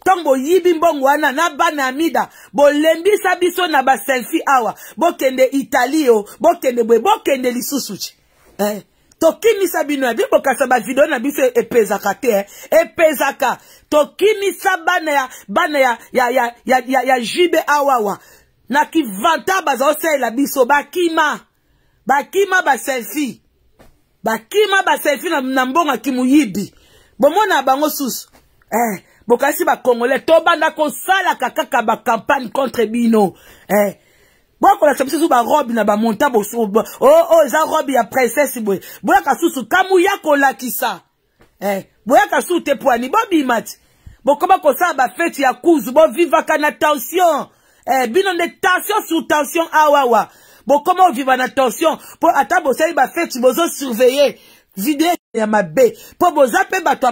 ntongo oyibi mbongo wana na bana ya mida bolembisa biso na baselfi awa bokende italie o bokende boye bokende lisusu ti eh. tokimisa bino ya bibokasa bavideo na biso epezaka te eh. epezaka tokimisa bana ya bana ya, ya, ya, ya, ya, ya jibe awawa na kivanta bazaosalela biso bakima bakima baselfi bakima baselfi na, na mbongo aki moyibi bomona bango susu eh, bokasi bacongolais tobanda kosalaka kaka bacampagne contre bino eh, bokolakisa biso barobe na bamonta oyo bo, oh, oh, eza robe ya princesse boye boyaka susu kamuya kolakisa eh, boyaka susu te pwani bobima ti bokoma kosala bafeti ya kuzu bovivaka na tension eh, bino nde tension sur tension awawa ah, bokoma oviva na tension mpo ata bosali bafeti bozosurveye video ya mabe mpo boza mpe bato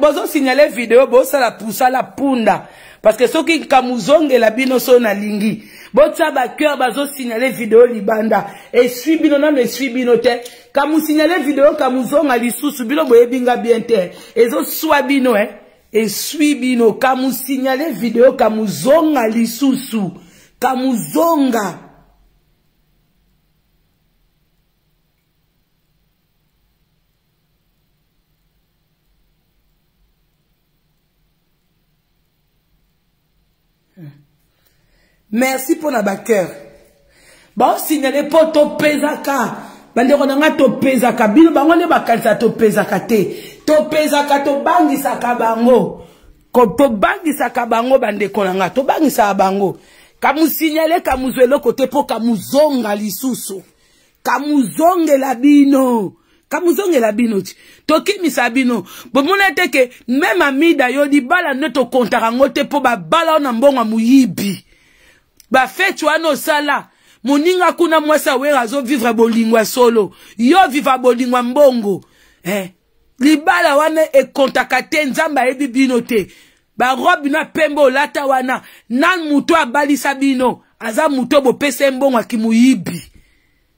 bozosignale video bosala pusala punda parceke soki kamuzongela bino so nalingi botia bacœur bazosignale video libanda eswi bino nano eswi bino te kamusignale video kamuzonga lisusu bino boyebinga bien te ezoswa bino e eh? eswi bino kamusignale video kamuzonga lisusu kamuzonga merci mpo na bacteur baosignale mpo topesaka bandeko na ngai topesaka bino bango nde bakanisaka topesaka te topesaka tobangisaka bango tobangisaka bango bandeko na ngai tobangisaka bango kamusignale kamuzwa eloko te mpo kamuzonga lisusu kamuzongela bino kamuzongela bino ti tokimisa bino bomona ete ke meme amida yo libala nde tokontaka yango te mpo babala oyo na mbongo ya moyibi bafeti wana osala moninga kuna mwasi awera azovivre bolingo ya solo yo vivra bolingo ya mbongo eh. libala wana ekontaka te nzambe ayebi bino te barobi na pembe olata wana nani moto abalisa bino aza moto bopesa mbongo akimoyibi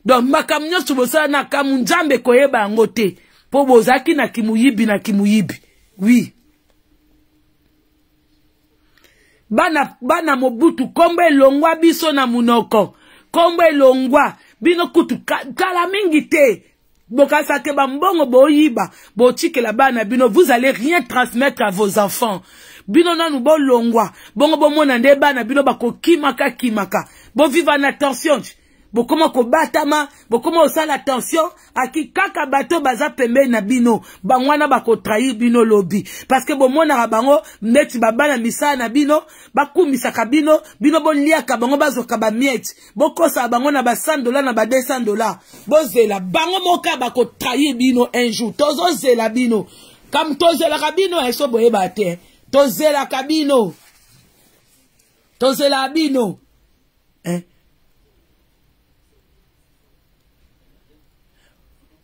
donc makambo nyonso bosala na kamu nzambe koyeba yango te mpo bozalaki na kimoyibi na kimoyibi wi oui. bana, bana mobutu kombo elongwa biso na munoko kombo elongwa bino kutu kala mingi te bokanisa ke bambongo boyiba botikela bana bino vous allez rien transmettre à vos enfants bino nanu bolongwa bongo bomona nde bana bino bakokimaka kimaka boviva na tension bokoma kobatama bokoma kosala attention aki kaka bato baza pembeni na bino bango wana bakotrahir bino lobi parceke bomonaka bango neti babana misala na bino bakumisaka bino bino boliaka bango bazoka bamiete bokosaka bango na ba 100 dola na ba 200 dola bozela bango moka bakotrahir bino un jour tozozela bino kam tozelaka bino eso boyeba te tozelaka bino tozela bino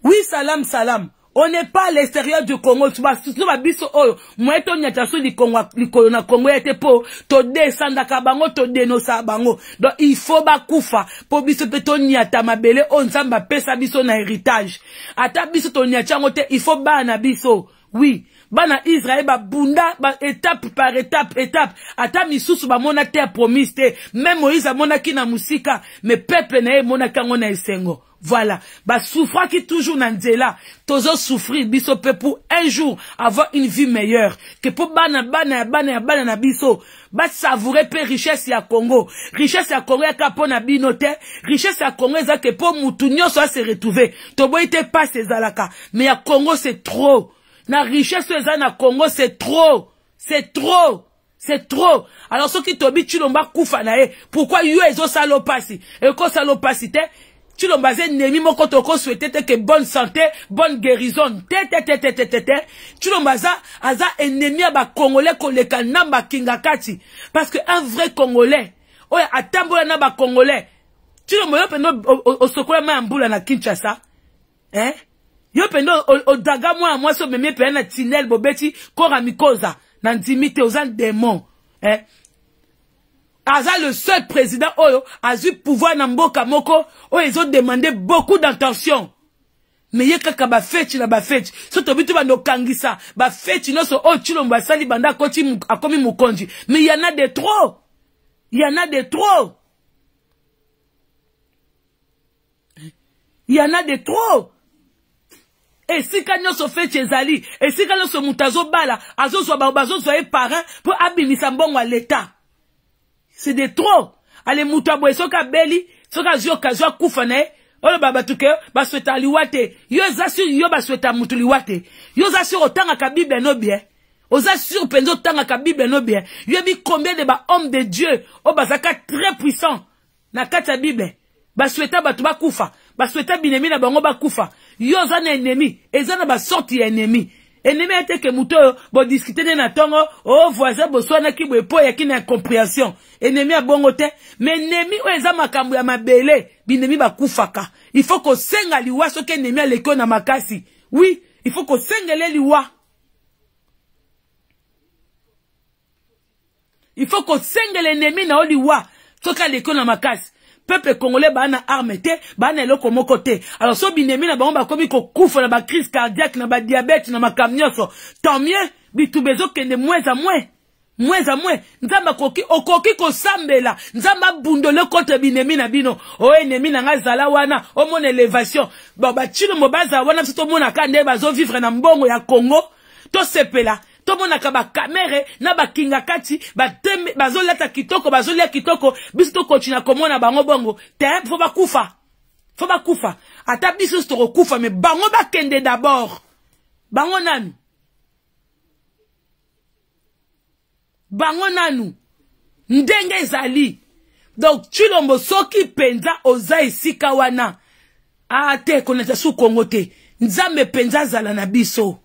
oui salam salam on n'est pas à l'extérieur du Congo soso babiso oyo moye tonyata so likolo na Congo ete mpo todesandaka bango todenosa bango donc il faut bakufa mpo biso mpe tonyata mabele oyo nzambe apesa biso na héritage ata biso tonyata yango te il faut bana na biso oui bana israel babunda ba étape par étape étape ata misusu bamona te ya promise te me moïse amonaki na mosika me peuple na ye emonaki yango na esengo Voilà. Bah, souffraki toujours nandela. Tozo souffrir, biso peut pour un jour avoir une vie meilleure. Que pour bana, bana, bana, bana, na biso. Bah, savourer pe richesse ya Congo. Richesse ya Congo ya kapo na binote. Richesse ya Congo ya que pour moutounio soit se retrouver. Tobo ite pas ces alaka. Mais ya Congo c'est trop. Na richesse ya na Congo c'est trop. C'est trop. C'est trop. Alors, ceux qui t'obit, tu l'en bas, koufa na Pourquoi yo ezo salopasi? Eko salopasi te? tshilomba aza enemi moko tokoswete teke bonne santé bonne guérison te te te te te te te tshilomba aza aza enemi ya bacongolais koleka namba akinga kati parce que un vrai congolais oyo atambola na bacongolais tshilomba yo mpenda osokolama ya mbula na kinshasa eh? yo mpenda odaga mwana mwasi omemi mpena na tinel bobeti kora mikoza na ndimi te oza démon eh? aza le seul président oyo eu pouvoir Namboka mboka moko oyo demandé beaucoup d'intention Mais ye kaka bafeti na bafeti so tobi Ba banda okangisa bafeti nyonso oyo tshilombo asali banda akoti akomi y en a de trop a de trop a de trop Et si esika nyonso feti ezali esika nyonso moto azobala azozwa bazozwa ye parrain pour abini mbongo à l'État. c'est de trop ale moto aboye soki abeli soki azwi okazio akufa na ye oloba bato ke basweta liwa te yo eza sur yo basweta motu liwa te yo oza sur otangaka bible no bien oza sur mpenza otangaka bible no bien yoyebi combien de bahomme de dieu oyo bazalaka très puissant na kati ya bible basweta bato bakufa basweta binemi na bango bakufa yo oza na ennemi eza na basorte ya ennemi endimi ete ke moto oyo bodiskute nde na ntongo o voisin boswanaki boye mpo eyaki na incompréhension enemi abongo te me nemi oyo eza makambo ya mabele binemi bakufaka il faut kosenga liwa soki enemi aleki oyo na makasi wi il faut kosengele liwa il faut kosengela enemi na yo liwa soki aleki oyo na makasi peuple congolais baa na arme te baa na eloko moko te alors so bindemi na bango bakomi kokufa na bacrise cardiaque na badiabete na makambo nyonso tant mieux bitumba ezokende moins a moins moins a moins nzambe akoki okoki kosambela nzambe abundole kote binemi na bino o enemi na ngai azala wana omona elevation bon bacino mo bazala wana biso tomona ka nde bazovivre na mbongo ya congo tosepela tomonaka bakamere na bakinga kati bazolata kitoko bazolia kitoko biso tokotina komona bango bongo te fo bakufa fo bakufa ata biso nyonso tokokufa me bango bakende dabord bango nanu bango nanu ndenge ezali donc tulombo soki mpenza oza esika wana a te ekoneta su kongo te nzambe mpenza azala na biso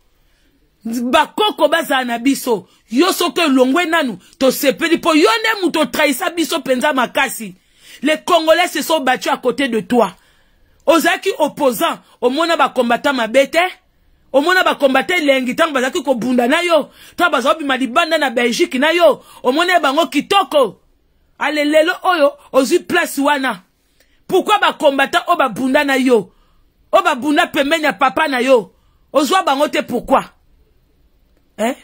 bakoko bazala na biso yo soki olongwe nanu tosepeli mpo yo nde moto otrahisa biso mpenza makasi le congolais se so battu à côté de toi ozalaki opposant omona bakombata mabe te omona bakombata elengi ntango bazalaki kobunda na yo ntango bazala kobima libanda na belgique na yo omona ye bango kitoko ale lelo oyo ozwi place wana pourkui bakombata oyo babunda na yo oyo babunda pembeni ya papa na yo ozwa bango te pourkui eh?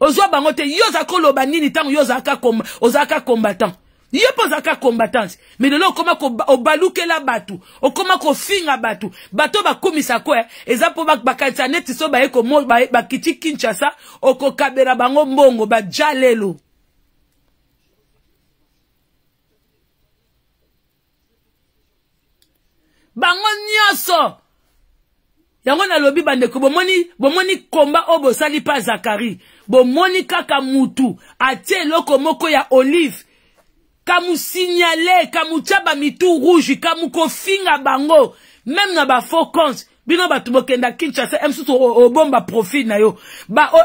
ozwa bango te yo ozalaki koloba nini ntango yo ozalaka combattant ye mpo ozalaka combattance mai lelo okóma obalukela bato okóma kofinga bato bato bakumisako e eh, eza mpo bakanisa neti so baye bakiti kinshasa okokabela bango mbongo baja lelo bango nyonso yango nalobi bandeko bomoni bomoni komba oyo bosali mpa zakari bomoni kaka mutu atie eloko moko ya olive kamusinyale kamutya bamitu rouge kamukofinga bango meme na bafaux compte bino bato bokenda kinshasa e eh, mosusu obomba profil na yo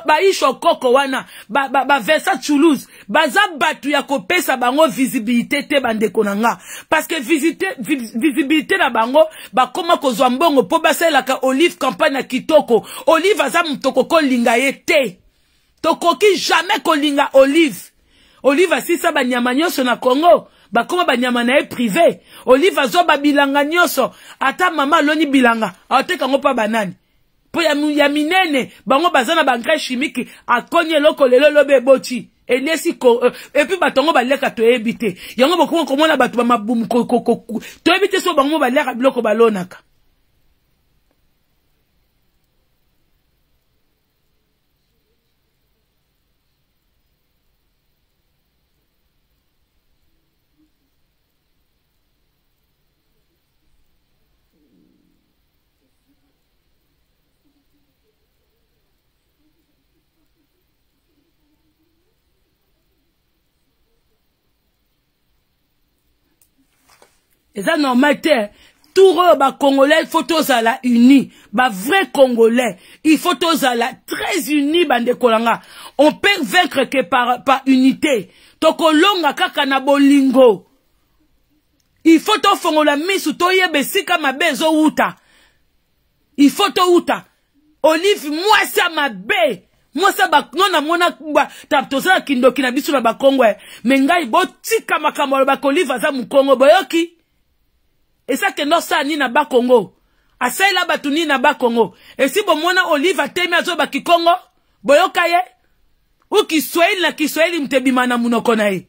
baisho ba koko wana baversa ba, ba, toulouse baza bato ya kopesa bango visibilité te bandeko na nga parceke visibilité na bango bakóma kozwa mbongo mpo basalelaka olive campagne ya kitoko olive aza moto kokolinga ye te tokoki jamais kolinga olive olive asisa banyama nyonso na congo bakóma banyama na ye privé olive azwa babilanga nyonso ata mama aloni bilanga aotekango mpo banani mpo ya, ya minene bango baza na bangrais chimique akoni eloko lelo lobe eboti enesi eh, epui bato yango baliaka toyebi te yango bokomi komona bato bamabumu toyebi te so bango mo baliaka biloko balonaka eza normal te tour oyo bacongolais ifo tozala uni bavrai congolais ifo tozala très uni bandeko nanga on peut vaincre que par, par unité tokolonga kaka na bolingo ifo tofongola misu toyeba esika mabe ezowuta ifo towuta olive mwasi ya mabe mwasi bano namona tozala kindoki na biso na bakongwe me ngai botika makambo alobaka olive aza mokongo boyoki ezakende osala nini na bakongo asalela bato nini na bakongo esi bomona olive atemi azoyeba kikongo boyoka ye u kiswahili na kiswahili moto ebima na munoko na ye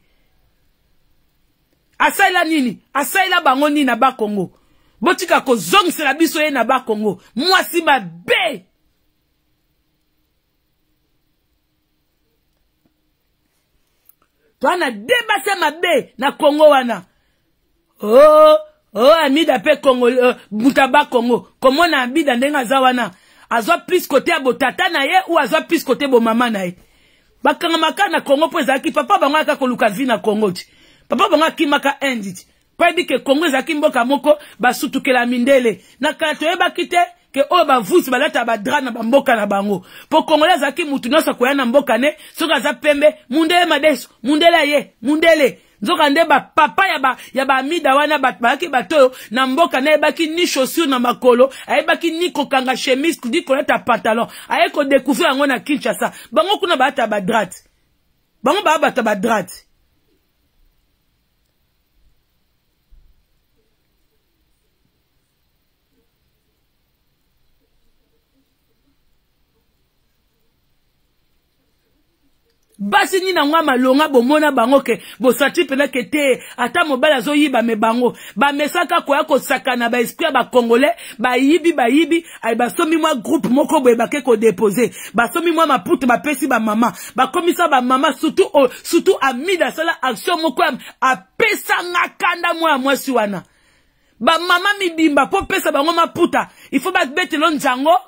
asalela nini asalela bango nini na bakongo botika kozongisela biso ye na bakongo mwasi mabe toa na debase mabe na kongo wana o oh. o oh, amida mpe kongo uh, mutaba kongo komona abida ndenge aza wana azwa plus kote ya botata na ye ou azwa plus kote bomama na ye bakangamaka na kongo mpo ezalaki papa bango ayaka koluka vi na kongo ti papa bango akimaka indi ti mpo yebi ke kongo ezalaki mboka moko basutukela mindele na kala toyebaki te ke oyo bavusi balata badra na bamboka na bango mpo kongole azalaki mutu nyonso akoya na mboka ne soki aza pembe mundele madeso mundele ye mundele nzoka nde bapapa ya, ba, ya baamida wana bayaki bato oyo na mboka nde ayebaki ni chaussure na makolo ayebaki ni kokanga chemise ni kolata pantalon aye kodekufre yango na kinshasa bango kuna baata badrate bango baa bato badrate basi nini yango amalonga bomona bango ke bosati mpena ke te ata mobali azoyibame bango bamesaka koya kosakana baesprit ya bakongolais bayibi bayibi ay basombi mwa groupe moko boye bake kodepose basombi mwa maputa bapesi bamama bakomisa bamama surtout oh, amide asala action moko apesanga kanda mwa ya mwasi wana bamama mibimba mpo pesa bango maputa ifo babetelo nzango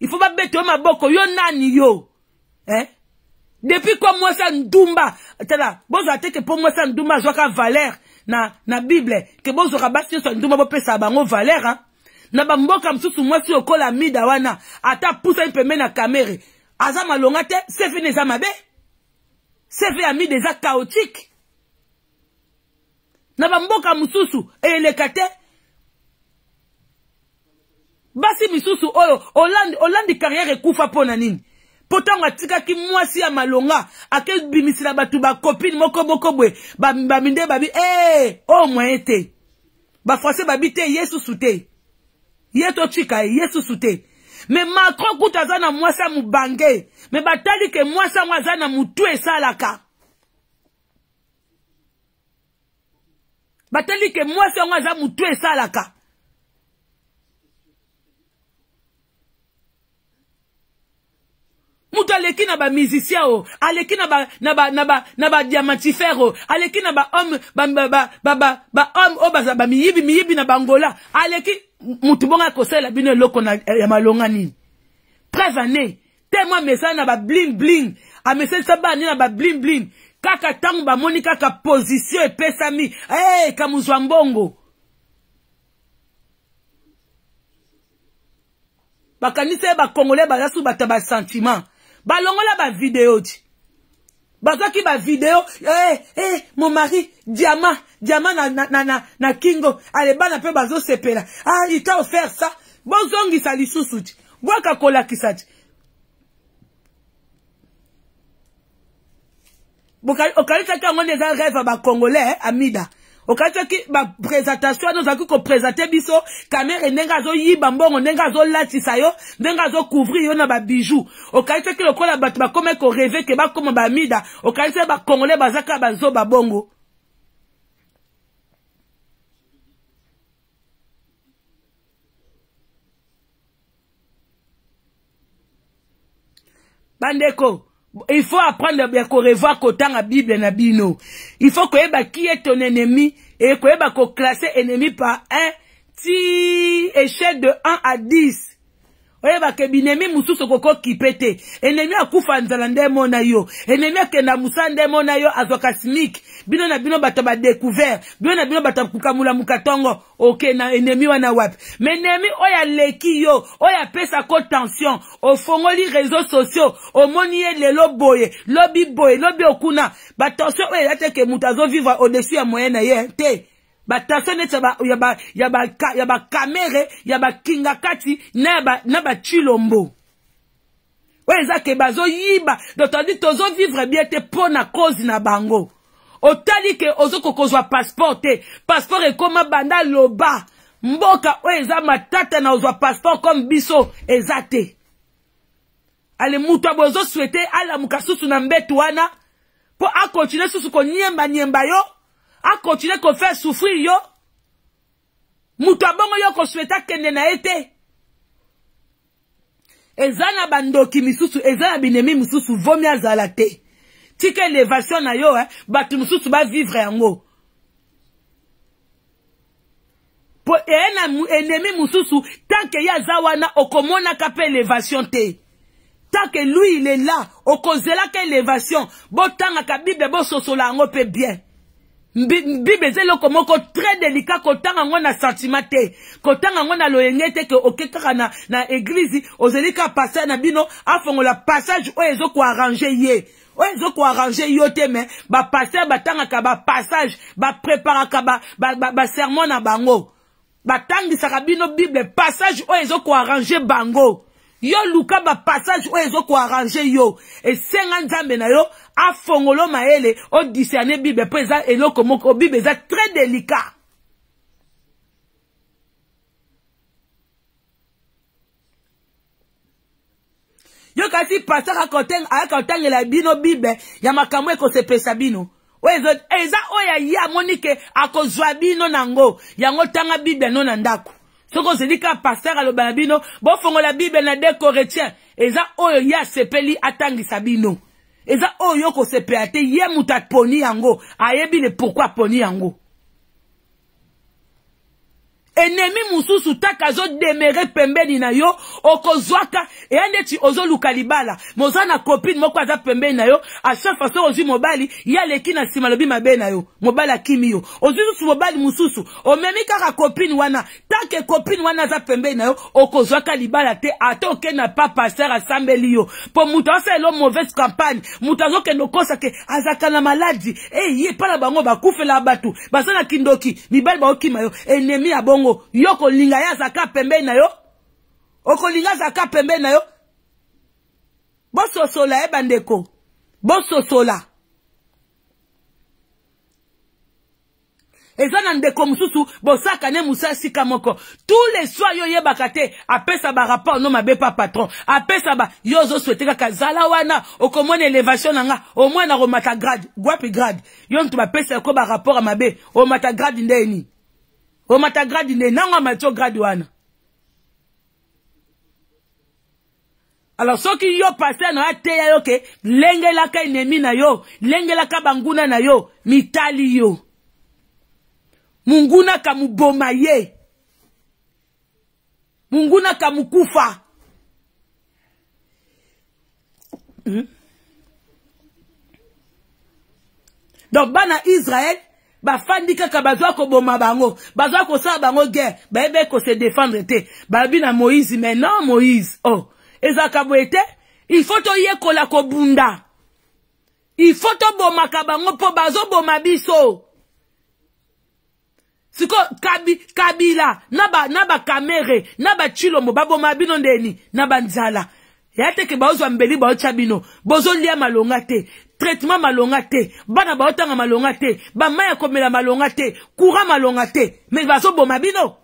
ifo babetelo maboko yo nani yo eh? depuis ko mwasi ndumba tala bozwa te ke mpo mwasi ya ndumba azwaka valeur na, na bible ke bozwaka basi nyonso ya ndumba bopesaka bango valeur hein? na bamboka mosusu mwasi okola mida wana ata apusani pembeni na kamere aza malonga te cv ne eza mabe cv ya mida eza chaotike na bamboka mosusu eleka te basi misusu oyo oh, olandi, olandi carrière ekufa mpo na nini mpo ntango atikaki mwasi ya malonga akebimisela bato bakopine moko moko boye baminde babi e eh, oyo oh, moye te bafrançai babi te ye susu te ye totika ye ye susu te me macron kuta aza na mwasi ya mobange me batali ke mwasi yango aza na motu esalaka batali ke mwasi yango aza motu esalaka moto aleki na bamusicien o aleki na badiamantifere o aleki na bahomme bahomme oyo baza bamiyibi miyibi na bangola aleki motu bongo akosalela bino eloko ya malonga nini preuve ane te mwa mesala na babling bling amesalisa bane na babling bling kaka ntango bamoni kaka position epesami hey, eh, kamuzwa mbongo bakanisi ye bakongole baza su bato ya basentiment balongola bavideo ti bazwaki bavideo hey, eh, eh, hey, mon mari diama diama na, na, na, na, na kingo ale bana mpe bazosepela ah, il t'a offert ça bozongisa lisusu ti bwaka kolakisa ti okalisaki yango nde eza rêve ya bacongolais eh, amida okati soki bapresentation wana ozalaki kopresente biso kamere ndenge azoyiba mbongo ndenge azolatisa yo ndenge azokouvrir yo na babiju okali soki lokola bato bakomai koreve ke bakoma bamida okali soki bakongole baza kaka bazoba bongo bandeko il faut apprendre revoit qu'autant la bible na bino il faut koyeba qui est ton ennemi et koyeba classé ennemi par un petit échelle de 1 à 10 oyebaka binemi mosusu okoki okipe te enemi akufa nzala nde emona yo enemi akenda mosala nde emona yo azwaka smik bino na bino bato badécouvert bino na bino bato akokamulamuka ntongo oke na enemi wana wapi ma enemi oyo aleki yo oyo apesako tension ofongoli réseau sociaux omoni ye lelo boye lobi boye lobi okuna batension oyo eya teke moto azovivre au-dessus ya moyen na ye te batase neti ya bakamere ya bakinga kati na bachilombo oyo eza ke bazoyiba do tandi tozovivre bien te mpo na kozi na bango otali ke ozokoka kozwa passeport te eh. passeport ekóma banda loba mboka oyo eza matata na ozwa passeport comme biso eza te eh. ale moto aboye ozoswete alamuka susu na mbeto wana mpo akontinue susu koniembaniemba yo akontinue kofere souffrir yo moto abongo yo kosuete akende na ye te eza na bandoki misusu eza na binemi mosusu vomi azala te tika elevation na yo eh, bato mosusu bavivre yango mpo eye na enemi mosusu tanke ye aza wana okomonaka mpe elevation te tanke lui il est là okozelaka elevation botangaka bible bososola yango mpe bien bible eza eloko moko très delikat kotanga yango na sentiment te kotanga yango na loyenge te ke oke kaka na, na eglize ozali kaka passage na bino afongola passage oyo ezokoarrange ye oyo ezokoarrange yo te me bapaster batangaka bapassage bapreparaka basermon ba, ba, ba na bango batangisaka bino bible passage oyo ezokoarrange bango yo luka bapassage oyo ezokoarrange yo esenga nzambe na yo afongolo mayele odiserne bible mpo eza eloko moko bible eza très délicat yoka ti paster ayaka kotangela bino bible ya makambo ekosepesa bino oyo e eza oyo ye amoni ke akozwa bino nango yango tanga bible no na ndako soki ozeli kaka paster aloba na bino bofongola bible na de corétien eza oyo ye asepeli atangisa bino eza oyo yokosepela te ye moto aponi yango ayebi le pourkui aponi yango enemi mosusu taka azodemere pembeni na yo okozwaka eya ndeti ozoluka libala moza na kopine moko aza pembeni na yo achaque fois soki ozwi mobali ye aleki na nsima alobi mabe na yo mobali akimi yo ozwi susu mobali mosusu omemi kaka kopine wana take kopine wana aza pembeni na yo okozwaka libala te ata okenda pa paster asambeli yo mpo moto asalela mauvaise campagne moto azokende okosa ke azalaka na maladi eye eh, mpona bango bakufelaka bato baza na kindoki mibali baokima yo enemi ya bongo bongo yo kolinga ye azaka pembeni na yo okolinga azaka pembeni na yo bososola ye eh, bandeko bososola eza na ndeko mosusu bosakane mosu esika moko tous les soir yo oyebaka te apesa barapport no mabe pa patron apesa ba yo ozoswete kaka zala wana okomona elevation na nga omwana komata grade gwapi grade yo moto bapesaka ko barapport ya mabe omata grade ndeni omata grade nde nango amati ograde wana alors soki yo paster na yo ateya yo ke lengelaka enemi na yo lengelaka banguna na yo mitali yo munguna ka muboma ye munguna ka mukufa mm -hmm. donc bana israele bafandi kaka bazwa koboma bango bazwa kosala bango guerre bayebi ekose défendre te bayebi na moïse mais non moïse o oh. ezalaka boye te il faut toyekola kobunda il faut tobomaka bango mpo bazoboma biso siko kabi, kabila na bakamere na bachilombo baboma bino ndeni na banzala ya teke bazwa mbeli baotya bino bozolia malonga te traitement malonga te bana baotanga malonga te bamai ya komela malonga te courant malonga te me bazoboma bino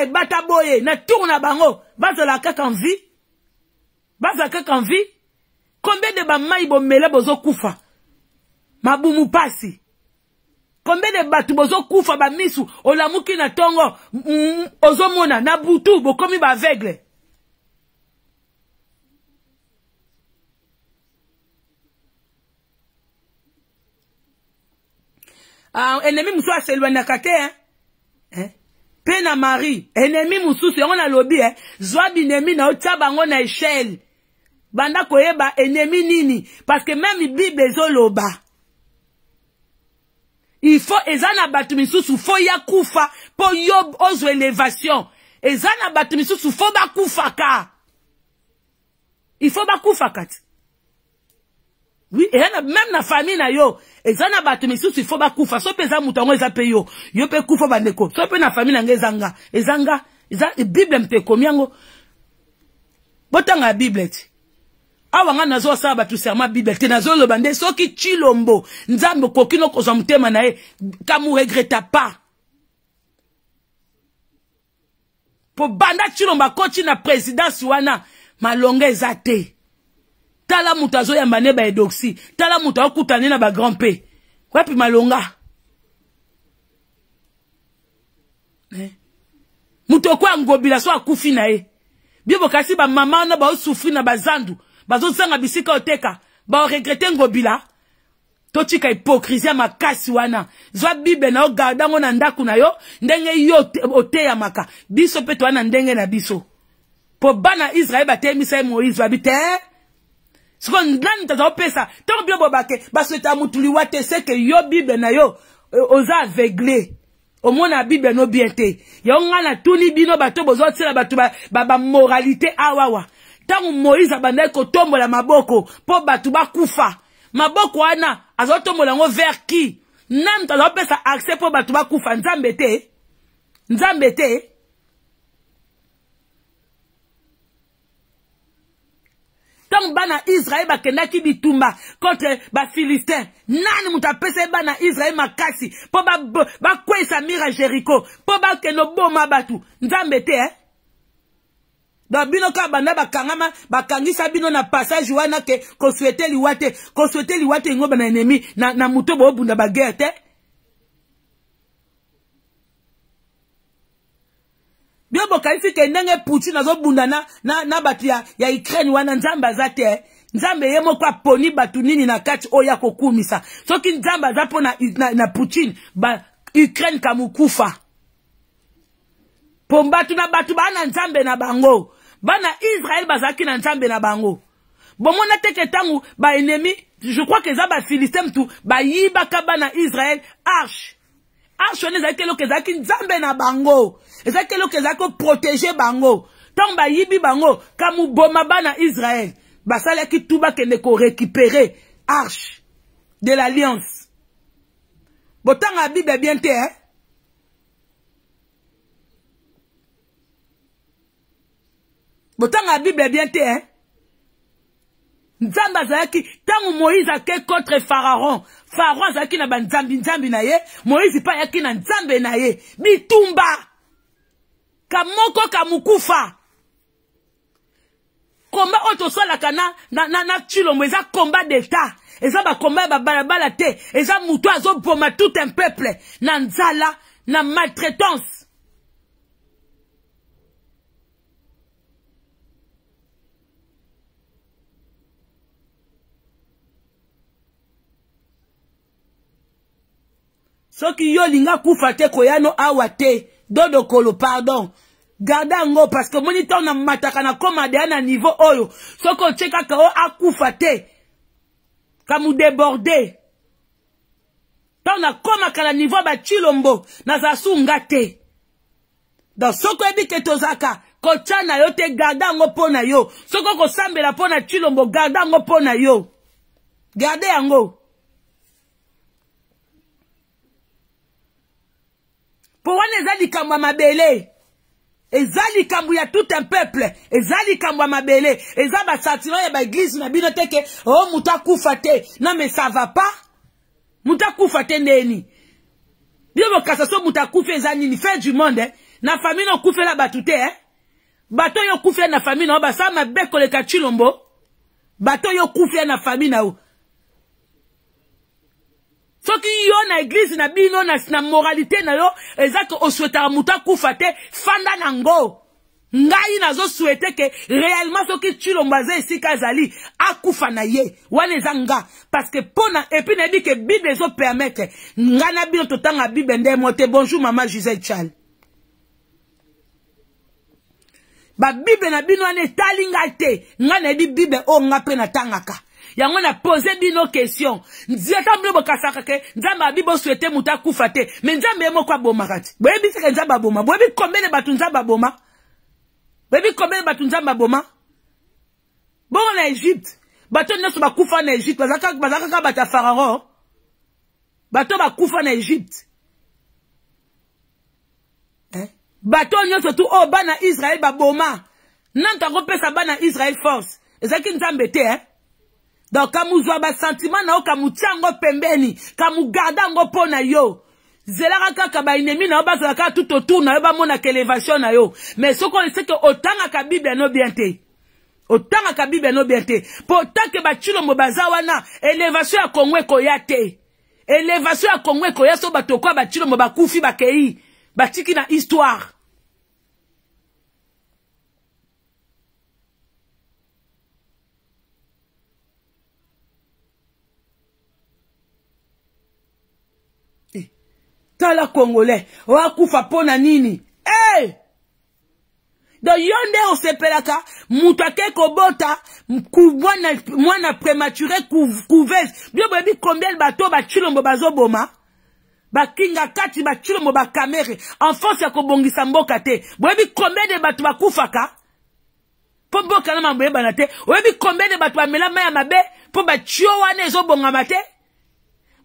ebata boye na tour na bango bazala kaka envi bazala kaka envi combien de bamai bomela bozokufa mabumu mpasi combien de bato bozokufa bamisu olamuki na ntongo mm, mm, ozomona na butu bokomi baaveugle ah, ennemi mosusu aselwanaka te eh? Eh? mpe na mari ennemi mosusu yango nalobi eh? zwa binemi na otia bango na echele banda koyeba ennemi nini parce que même bible ezoloba ifo eza na bato misusu fo ya kufa mpo yo ozwa elevation eza na bato misusu fo bakufaka ifo bakufa kati oui eza na même na famille na yo eza na bato misusu ifo bakufa so mpe eza moto yango eza mpe yo yo mpe kufa bandeko so mpe na famille na ngai eza nga eza nga eza bible mpe ekomi yango botanga ya bible ti awa ngai nazosala bato serma bible te nazoloba nde soki chilombo nzambe okoki nokozwa motema na ye kamu regreta pas po banda chilombo akoti na présidence wana malonga eza te tala moto azoyamba ne baedoxi tala moto akutane na bagrand mpe wapi malonga eh? moto oko angobila so akufi na ye bie bokasi bamama wana baosufri na bazandu bazozanga bisika oteka baoregrete ngobila totika hipokrisie ya makasi wana zwa bible na ogarda yango na ndako na yo ndenge yo oteyamaka biso mpe towana ndenge na biso mpo bana israele bateyemisa ye moïse babi te eh? sikoyo nani tozopesa ntongo byo boba ke basoete ya motu liwa te seke yo bible na yo euh, oza aveugle omona bible no bien te yango ngai natuni bino bato bozotiela bato bamoralité awawa ah, ntango moïse abandaki kotombola maboko mpo bato bakufa maboko wana azotombola yango vers ki nani tozopesa accès mpo bato bakufa nzambe te nzambe te ntango bana israel bakendaki bitumba contre bafilistin nani moto apesa ye bana israel makasi mpo bakweyisa mire ya jeriko mpo bakende oboma bato nzambe te eh? donc bino kaka banda bakangama bakangisa bino na passage wana ke koswete liwa te koswete liwa te engomba na ennemi na, na moto boobunda bagere te bino bokanisi ke ndenge putin azobunda na, na, na bato ya, ya ukraine wana nzambe aza te nzambe ye moko aponi bato nini na kati oyo oh, ya kokumisa soki nzambe aza mpo na, na, na putin ba ukraine kamokufa mpo bato na bato baa na nzambe na bango bana israele bazalaki na nzambe na bango bomona teke ntango baennemi je crois ke eza bafilistin mutu bayibaka bana israele arche arche wana ezalaki eloko ezalaki nzambe na bango ezalaki eloko ezalaki koprotege bango ntango bayibi bango kamuboma bana israele basalaki tu bakende korécupere arche de l'alliance botanga bible bien te eh? botanga bible bien te eh? nzambe azalaki ntango moïse ake contre pharaon faro azalaki na banzambi-nzambi na ye moïse mpe ayaki na nzambe na ye bitumba kamoko kamokufa komba oyo tosalaka na, na, na, na tulombo eza komba d'etat eza bakomba ya babalabala te eza motu azoboma tout un peuple na nzala na maltraitance soki yo olinga kufa te koyano awa te dodokolo pardon garda yango parceke omoni ntango na mataka na koma deya na niveau oyo soki otie kaka oyo akufa te kamudeborde ntango nakomaka na niveau ya bacilombo nazala sunga te donc soki oyebi te tozalaka kotya na yo te garda yango mpo na yo soki okosambela mpo na cilombo garda yango mpo na yo garde yango mpo wana eza likambo ya mabele eza likambo ya tout un peuple eza likambo ya mabele eza basentiment ya baeglize na bino te ke o oh, moto akufa te non mais ça va pas moto akufa te ndeni bino bokasa so moto akufi eza nini fin du monde eh? na famille na okufela bato te eh? bato oyo okufela na famille na yo basala mabe koleka chilombo bato oyo okufela na famille na yo soki yo na eglize na bino na, na moralité na yo eza ke oswetaka moto akufa te fanda nango ngai nazoswete ke réellement soki tulombo aza esika azali akufa na ye wana eza nga parceke mpona epui nayebi ke bible ezopermetre ngai na bino totanga bible nde mo te bonjour mama gisel chal babible na bino wana etali ngai te ngai nayebi bible oyo ngai mpe natangaka yango napose bino question nzeta bino bokasaka ke nzambe abi boswete moto akufa te me nzambe ye moko abomaka ti boyebi seke nzambe aboma boyebi kombene bato nzambe aboma boyebi kombene bato nzambe aboma bongo na egypte bato nyonso bakufa na egypte bazalaka kaka bato ya pharaon bato bakufa na egypte bato nyonso tu oyo oh, bana israele baboma nanto akopesa bana israele force ezalaki nzambe te eh? donc kamuzwa basentima na yo kamutia yango pembeni kamugarde yango mpo na yo zelaka kaka baennemi na yo bazala kaka tout autour na yo bamonaka elevation na yo mais soki oliseke otangaka bible no bien te otangaka bible no bien te mpo tanke bacilombo baza wana elevation ya kongo ekoya te elevation ya kongo ekoya so bato okoya bacilombo bakufi bakei batiki na histoire tala congolais oakufa mpo na nini e hey! don yo nde osepelaka moto ake kobota mwana, mwana prématuré couvese bio boyebi combien bato bacilombo bazoboma bakinga kati bacilombo bakamere enfance ya kobongisa mboka te boyebi combien de bato bakufaka mpo mboka na mambo yebana te oyebi combien de bato bamela mai ya mabe mpo batio wana ezobongama te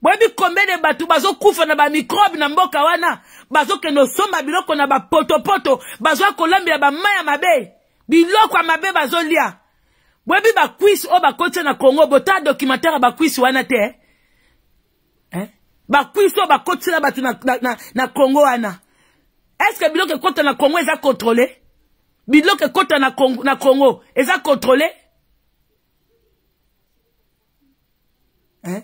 boyebi kombe de bato bazokufa na bamikrobe na mboka wana bazokende osomba biloko na bapotopoto bazwa kolambela bamai ya mabe biloko ya mabe bazolia boyebi bakwisi oyo bakotisa na kongo bota documentaire ya bakwisi wana te eh? eh? bakwisi oyo bakotisela bato na, na, na, na kongo wana estce biloko ekota na kongo eza kontrole biloko ekota na, na kongo eza kontrole eh?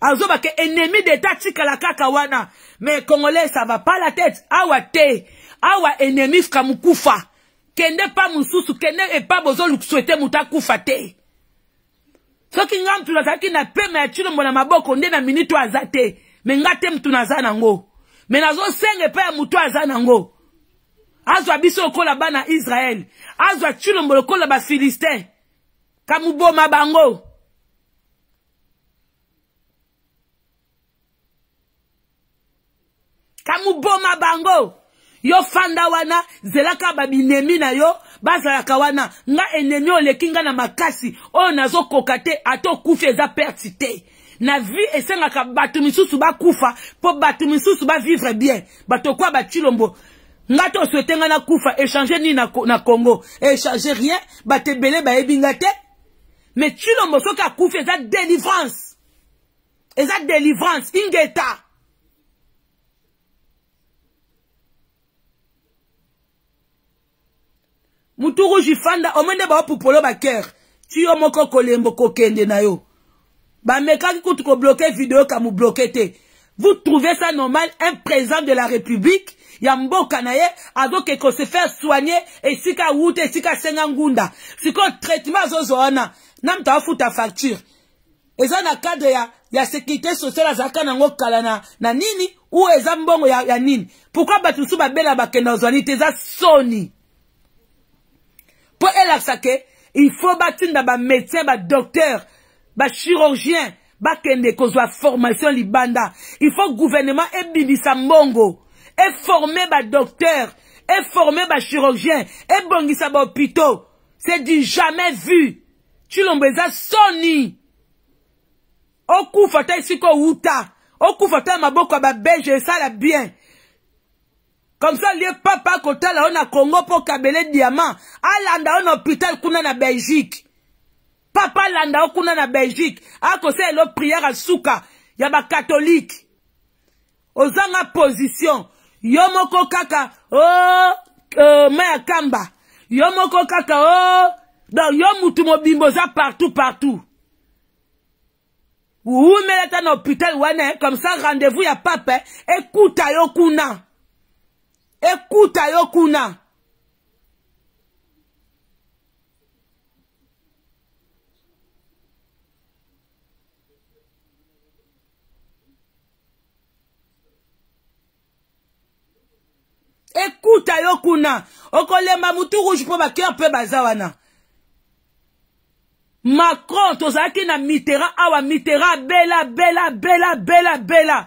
azoba ke ennemi d'état tikala kaka wana mais congolais ça va pas la tête awa te awa ennemi fra mukufa kende pa mususu kende epa bozolusuete moto akufa te soki nga mutu nazalaki na pema ya tilombo na maboko nde na minito aza te me nga te mutu naza nango me nazosenga epai ya motu aza nango azwa biso lokola bana israele azwa tilombo lokola bafilistin kamuboma bango tamuboma bango yo fanda wana zelaka babinemi na yo bazalaka wana nga enemi oleki nga na makasi oyo nazokoka te ata okufi eza perti te na vie esengaka bato misusu bakufa mpo bato misusu bavivre bien bato kwa bacilombo nga to oswete nga nakufa échange nini na, na congo échange rien bato ebele bayebi nga te me cilombo soki akufi eza délivrance eza délivrance ingeta muturu jifanda omwe nde baopupula bakere ti yo moko kolembo kokende na yo bamekaki kutu kobloke video kamubloke te vous trouvez ça normal un président de la république ya mboka na ye azokeke kosefaire soigne esika awuta esika asenga ngunda sikoyo traitement azozwa wana na moto afuta facture eza na cadre ya, ya sécurité sociale azalaka nango kala na, na nini u eza mbongo ya, ya nini pourkui bato mosusu babela bakenda ozwani te eza soni mpo elakisa ke il faut batinda bamédecin badocteur bachirurgien bakende kozwa formation libanda il faut gouvernement ebimisa mbongo eforme badocteur eforme bachirurgien ebongisa bahôpitau c'est du jamais vu tshilombo eza soni okufa ta esika outa okufa ta maboko ya babelge esala bien comme ça lie papa akotala yo na congo mpo kabele diamant alanda yo na hôpital kuna na belgique papa alanda yo kuna na belgique akosalela priere asuka ya bakatolike ozanga position yo moko kaka o oh, uh, ma ya kamba yo moko kaka o oh, don yo mutu mobimba oza partout partout oumela ta na hôpital wana comme ça rendez-vous ya papa ekuta yo kuna ekuta yo kuna ekuta yo kuna okolemba mutu rouge mpo bakeur mpe baza wana macron tozalaki na mitterrand awa mitterrand abela bela bela bela bela, bela.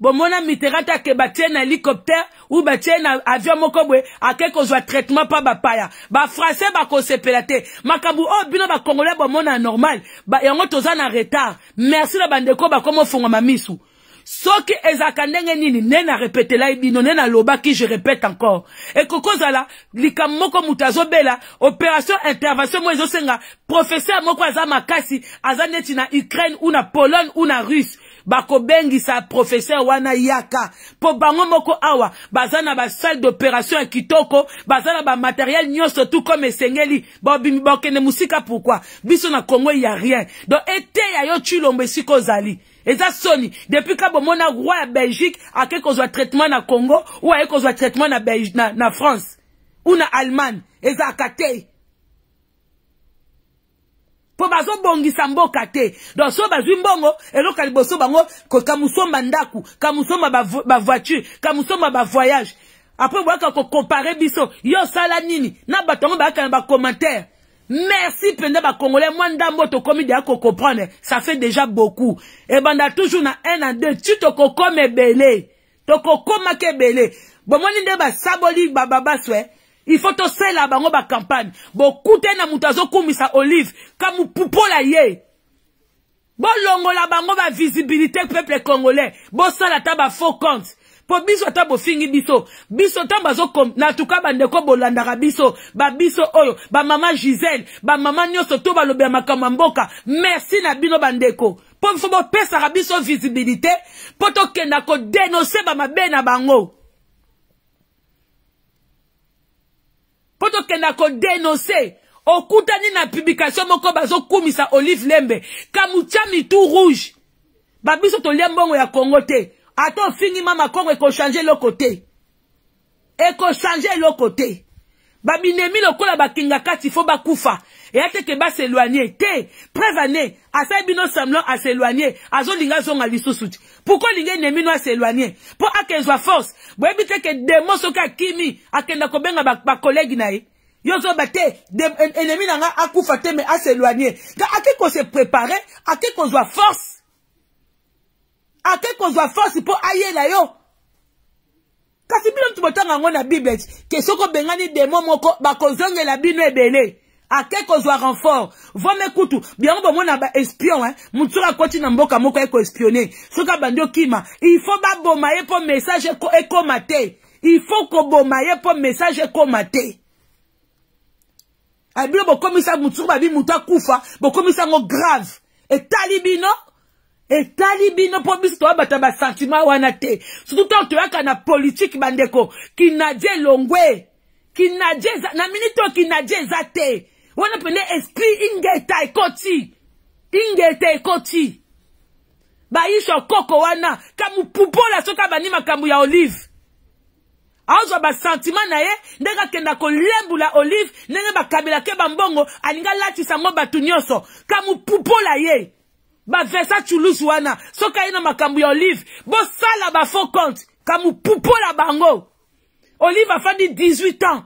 bomona mitterrand te ayeke batie na hélicoptère ou batie na avion moko boye ake kozwa traitement mpa bapaya bafrançais bakosepela te makambo oyo oh, bino bacongolais bomona normal yango toza na retard merci na bandeko bakoma ofongwama misu soki ezalaka ndenge nini nde narepetelai bino nde nalobaki je répète encore ekoki kozala likambo moko moto azobela opération intervention moko ezosenga professeur moko aza makasi aza neti na ukraine ou na pologne ou na russe bakobengisa professeur wana yaka mpo bango moko awa baza na basalle d'opération ya kitoko baza na bamateriel nyonso tu comme esengeli babimi bakende mosika pourkui biso na kongo ya rien donc eteya yo tulombo esika ozali eza soni depuis ka bomona roi ya belgique ake kozwa traitement na congo ou aye kozwa traitement na, na, na france ou na allemagne ezalaka te mpo bazobongisa mboka te donc so bazwi mbongo eloko ya liboso bango kamusomba ndako kamusomba bavoiture kamusomba bavoyage apres boyaka kokompare biso yo osala nini na bato yango bayaka na bacommentaire merci mpenza bacongolais mwa ndambo tokómi deya kocomprendre ça fait déjà beaucoup ebanda toujours na 1 na 2 ti tokokóma ebele tokokomaka ebele bomoni nde basaboli bababaswe ifo tosala bango bacampagne bokute na moto azokumisa olive ka mopupola ye bolongola bango bavisibilité peuple congolais bosala ata bafaux compte mpo biso ata bofingi biso biso ntango bazo na tuka bandeko bolandaka biso babiso oyo bamama gisele bamama nyonso to balobi ya makambo ya mboka merci na bino bandeko mpo fo bopesaka biso visibilité mpo tokenda kodenonse bamabe na bango mpo tokenda kodenonse okutani na publication moko bazokumisa olive lembe kamutya mitu rouge babiso tolia mbongo ya kongo te ata ofingima makongo ekochange eloko te ekochange eloko te babinemi lokola bakinga kati fo bakufa eya te ke baseloigne te preuve ane asali bino semblant aseloigne azolinga azonga lisusu ti pourkui olingi enemi no aseloigne mpo akezwa force boyebi te ke demo soki akimi akenda kobenga bakolegi na ye yo ozoyeba te enemi na nga akufa te me aseloigne ka ake kose prépare ake kozwa force ake kozwa force mpo ayela yo kasi bino mutu botanga yango na bible ti ke soki obengani demo moko bakozongela bino ebele ake kozwa renfort vome kutu biyango bomona baespion eh? motu soki akoti na mboka moko ekoespione soki abandi okima ilfo baboma ye mpo message ekoma te ilfo koboma ye mpo message ekoma te abino bokomisa motu babi motu akufa bokomisa yango grave etali bino etali bino mpo biso toyabata basentiment wana te surtout ntango toyaka na politike bandeko kinadie elongwe kinadie eza na minite oyo kinadie eza te wana pene esprit ingeta ekoti ingeta ekoti bayisho koko wana kamupupola soki abandi makambo ya olive azwa basentima na ye ndenge akenda kolembula olive ndenge bakabelaki bambongo alingi alatisa yango bato nyonso kamupupola ye bavesa chulusu wana soki aye na makambo ya olive bosala bafaux compte kamupupola bango olive afandi 18 ans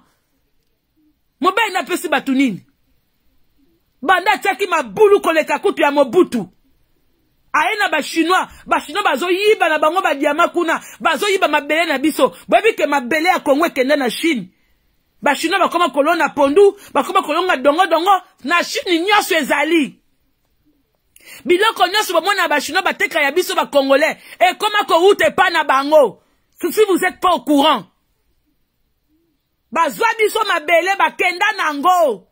mobali napesi bato nini banda atiaki mabulu koleka kutu ya mobutu aye na bachinois bachinois bazoyiba na bango badiama kuna bazoyiba mabele na biso boyebi ke mabele ya kongo ekende na chine bachinois bakoma kolona pondu bakoma kolonga dongodongo na chine nyonso ezali biloko nyonso bomona ya bachinois bateka ya biso bacongolais ekoma kowuta epai na bango si vous êtes pas au courant bazwa biso mabele bakenda nango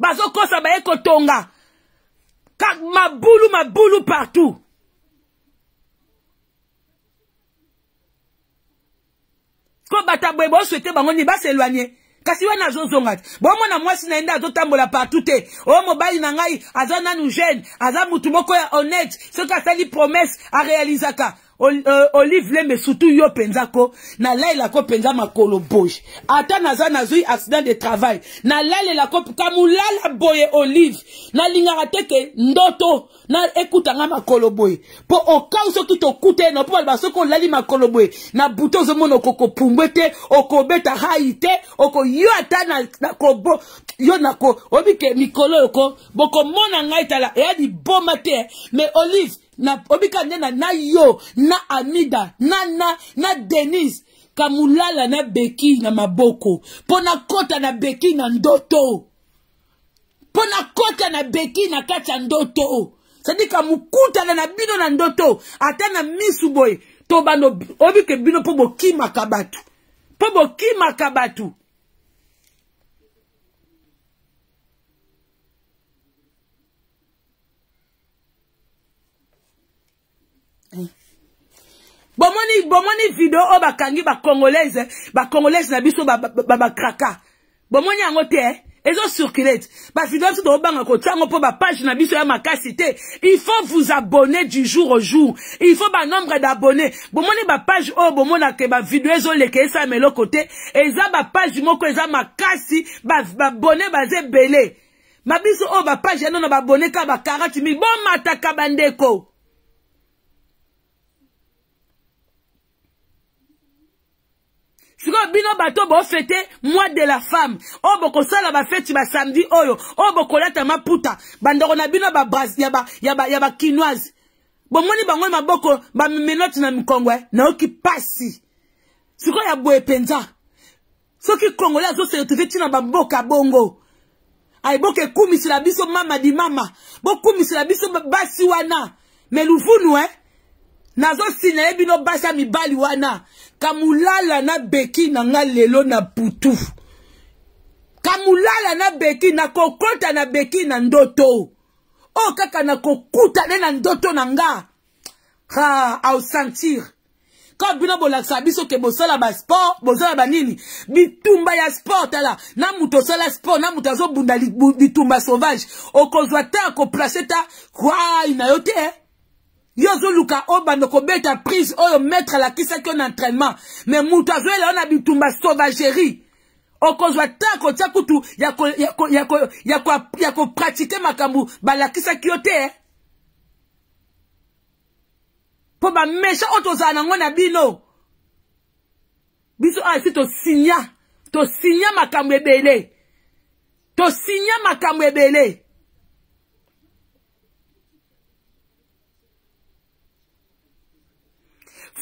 bazokosa baye kotonga mabulu mabulu partout ko bata boye boswete bango nini baselwanye kasi wana azozonga te bomona mwasi na ye nde azotambola partout te o oh, mobali na ngai aza nanu jeune aza motu moko ya honnête soki asali promesse arealizaka Ol, euh, olive lembe sutu yo mpenza ko nalalelako mpenza makolo boye ata naza nazwi accident de travail nalalelako kamulala boye olive nalingaka teke ndoto na ekutanga makolo boye mpo okau soki tokuta eno mpo baloba soki olali makolo boye na bute ozomona okokopumbwe te okobeta hai te okoyo ata na, na kobo yo nako oyobi ke mikolo oyo ko bokomona ngai tala eya liboma te me olive na obika ndena na yo na amida na na na denise kamulala na beki na maboko mpo na kota na beki na ndoto mpo na kota na beki na kati ya ndoto sadi kamokutana na bino na ndoto ata na misu boye to bana obike bino mpo bokimaka bato mpo bokimaka bato bomoni bomoni video oyo bakangi bacongolaise bacongolaise na biso bakraka bomoni yango te ezocirculate bavideo biso tobanga kotia yango mpo bapage na biso ya makasi te il faut vous abonner du jour au jour il faut banombre d'abonné bomoni bapage oyo bomonaka bavideo ezoleka esalama eloko te eza bapage moko eza makasi babone baza ebele mabiso oyo bapage yanano babone kaka bakarati mibomataka bandeko sikoyo bino bato bofete moi de la femme oyo oh, bokosala bafeti basamdi oyo oyo oh, bokolata maputa bandeko na bino ya bakinoise bomoni bango maboko bamimenoti na mikongwe nayoki pasi sikoyo ya boye mpenza soki kongole azoseretove ntina bamboka bongo ayiboka ekumisela biso mama di mama bokumisela biso basi wana me luvunu e eh? nazosinyale bino basi ya mibali wana kamulala na beki na nga lelo na putu kamulala na beki nakokɔta na beki na ndoto oyo oh, kaka nakokuta nde na ndoto na nga ha aosentir ka bino bolakisa biso ke bosala basport bozala banini bitumba ya sport tala na moto osala sport na moto azobunda litumba sauvage okozwa te akoplace ta kwai na yo te eh. yo ozoluka oyo oh, bando kobeta prise oyo oh, maître alakisaki yo na entraînement me moto azoyela yo na bitumba sauvagerie okozwa oh, ta kotya kutu ya kopratike makambo balakisaki yo te mpo eh? bamesha oyo tozala nango na bino biso oyo ah, asi tosinya tosinya makambo ebele tosinya makambo ebele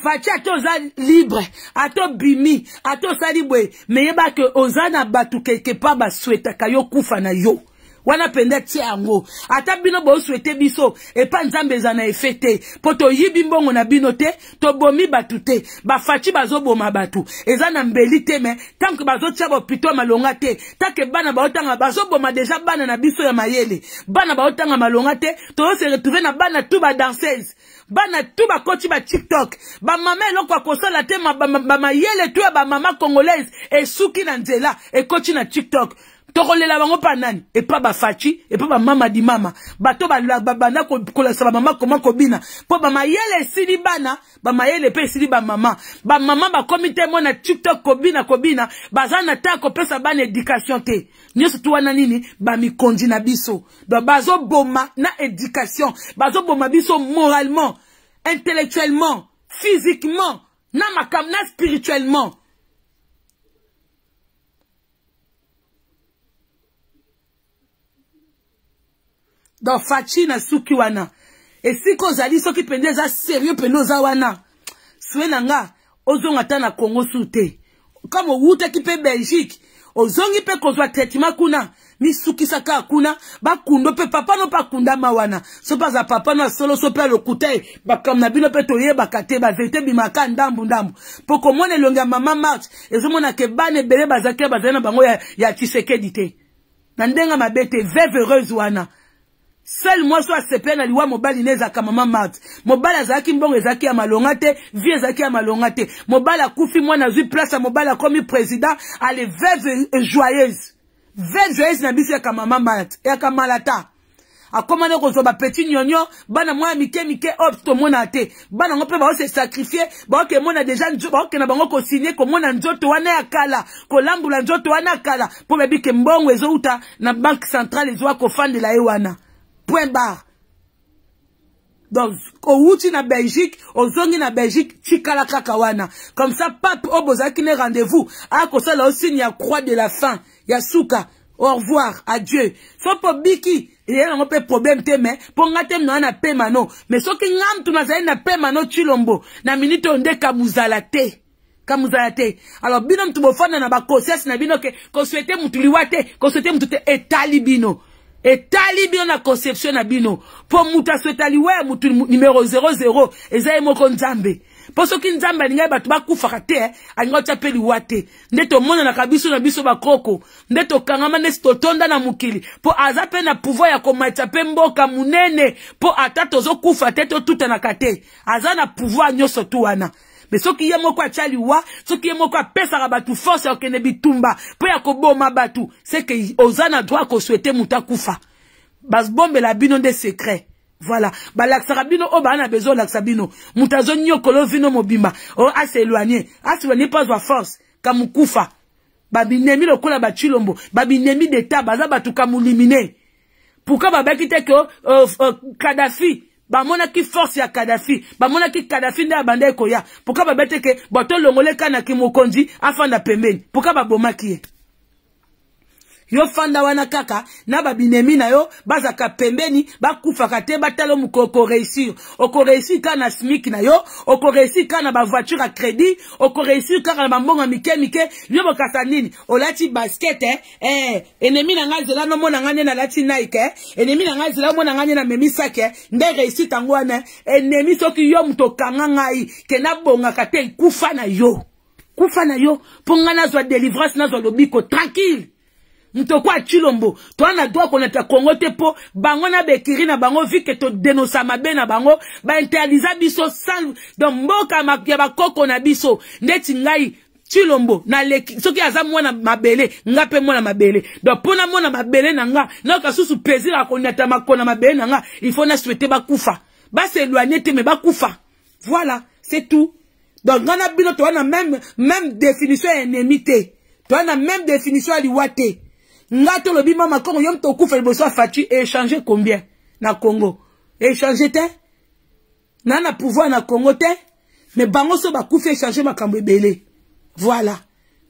faci ate oza libre ate obimi ate osali boye meyeba ke oza na bato kekepa baswetaka yo kufa na yo wana mpenza tie yango ata bino boswete biso epa nzambe eza na efe te mpo toyibi mbongo na bino te tobomi bato te bafaci bazoboma bato eza na mbeli te me tanke bazotia bopito malonga te tanke bana baotanga bazoboma deja bana na biso ya mayele bana baotanga malonga te tozoseretrouve na bana tu badanseuse bana tu bakoti ba tiktok bamama eloko ya kosala te bamayele ma, ma, ma, tu ya bamama congolaise esuki na nzela ekoti na tiktok tokolela bango mpa nani epa bafaci epa bamamadi mama bato babanda kolakisa bamama koma kobina mpo bamayele esili bana bamayele mpe esili bamama bamama bakomi te mo na tiktok kobina kobina baza na ta kopesa bana edikation te nyonso tu wana nini bamikonzi na biso don bazoboma na edikation bazoboma biso moralement intellectuellement physiquement na makambo na spirituellement donc faci na suki wana esika ozali soki mpenza eza sérieux mpenza oza wana sue na nga ozonga ata na congo su te kama owutaki mpe belgique ozongi mpe kozwa traitement kuna misukisaka kuna bakundo mpe papa no mpe akundama wana so mpe aza papa no asolo so mpe alokuta ye bakambo na bino mpe toyebaka te bazalite ebimaka ndambundambu mpo komona elongi ya mama march ezomonaka bana ebele bazalaki bazali na bango ya, ya tshisekedi te na ndenge mabe te veve heureuse wana sele mwasi oyo asepele na liwa mobali nde ezalaka mama marte mobali azalaki mbongo ezalaki ya malonga te vie ezalaki ya malonga te mobali akufi mwana azwi place ya mobali akómi président ale veve joyeuse veve joyeuse na biso yaka mama marte yaka malata akóma nde kozwa bapeti nyonyo bana mwa ya mike mike oyo tomonaa te bana yango mpe baose sakrifie baokemona deja baokenda bango kosigne komona nzoto wana ya kala kolambola nzoto wana ya kala mpo babike mbongo ezouta na banke centrale ezwa kofandela ye wana Point barre. Donc, au outil na Belgique, au zongi na Belgique, chikala kakawana. Comme ça, pape, qui ne rendez-vous. Ah, comme ça, là aussi, il y a croix de la fin. Il y a souka. Au revoir, adieu. So pour biki. Il y a un peu problème, mais, pour nga tem, na pe mano. Mais, so ki ngam, tu n'as na pe mano, chilombo. Na minute, on de kamuzala Kamouzalate. Alors, te. Alors, bino na ba koses, na binoke. ke, koswete mtuliwa ko koswete mtute etali bino. etali bino na conception na bino mpo moto aswetali we motu numero 00 eza ye moko nzambe mpo soki nzambe alingai bato bakufaka te eh, alingai otya mpe liwa te nde tomonanaka biso na biso bakoko nde tokangama nde totonda na mokili mpo aza mpe na pouvoir ya komatisa mpe mboka monene mpo ata tozokufa te totutanaka te aza na pouvoir nyonso tu wana me soki ye moko atya liwa soki ye moko apesaka bato force ya kokende bitumba mpo ya koboma bato seke oza na droit koswete moto akufa babombela bino nde secret voilà balakisaka bino oyo baa na bezo olakisa bino moto azoniokola vino mobimba oyo ase éloigne ase éloigne mpo azwa force kamokufa babinemi lokola bachilombo babinemi d'etat baza bato kamolimine pourkui babaki te ke euh, euh, kadafi uh, uh, bamonaki force ya kadafi bamonaki kadafi nde abanda ekoya mpoka babeteke bato olongoleka na kimokonzi afanda pembeni mpoka babomaki ye yo fanda wana kaka na babinemi na yo bazaka pembeni bakufaka te batala moko okoreusir okoreusir kaka na smik na yo okoreusir kaka na bavoiture ya crédit okoreusir kaka na bambongo ya mike mike yo bokasa nini olati basket eh? eh, enemi na ngai nzela nomona ngai nde nalati nike eh? enemi na ngai nzela omona ngai nde namemi sake eh. nde reusite yango wana eh. enemi soki yo moto okanga ngai ke nabongaka te ekufa na yo kufa na yo mpo ngai nazwa délivrance nazwa lobiko tranquille ntoko acilombo toa na droit konata kongo te mpo bango na bekiri na bango vike todenosa mabe na bango bainterdisa biso sans donc mboka ya bakoko na biso ndeti ngai tilombo naleki soki aza mwana mabele nga mpe mwana mabele donc mpo na mwana mabele na nga nayoka susu plaisir ya konata makolo na mabele na nga il faut nasuete bakufa baseloigne te me bakufa voilà c'est tout donc nga na bino toa na même même définition ya ennemi te toa na même définition ya liwa te nga te olobi mama kongo yo moto okufa liboso ya fatu échange combien na congo échange te na na pouvoir na congo te me bango so bakufi échange makambo ebele voilà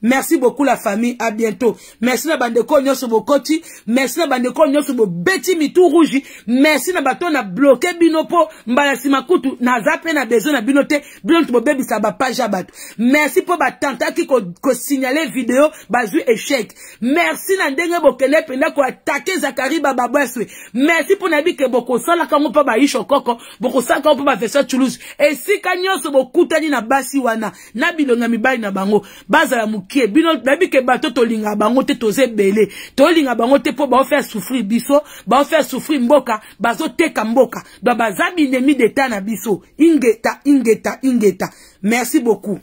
Merci beaucoup la famille, à bientôt. Merci la bande de sur vos côtés. Merci la bande de sur vos bêtis mitou rougi. Merci la baton a bloqué binopo. Mbalasi makutu, na zape na besoin na binote. Blon tu baby sa ba page abat. Merci pour ba tanta qui ko, ko signaler vidéo, bazu échec. Merci na ndenge bokele penda ko attaquer Zakari bababweswe. Merci pour nabi ke boko sala kango pa ba isho koko. Boko sala kango pa ba vesa Toulouse. Et si kanyo so bokutani na basi wana. Na bilonga mibali na bango. Baza la mou moke bino nayebi ke bato tolinga bango te toza ebele tolinga bango te mpo baofere souffrir biso baofere souffrir mboka bazoteka mboka ba baza binemi d'etat na biso ingeta ingeta ingeta merci beaucoup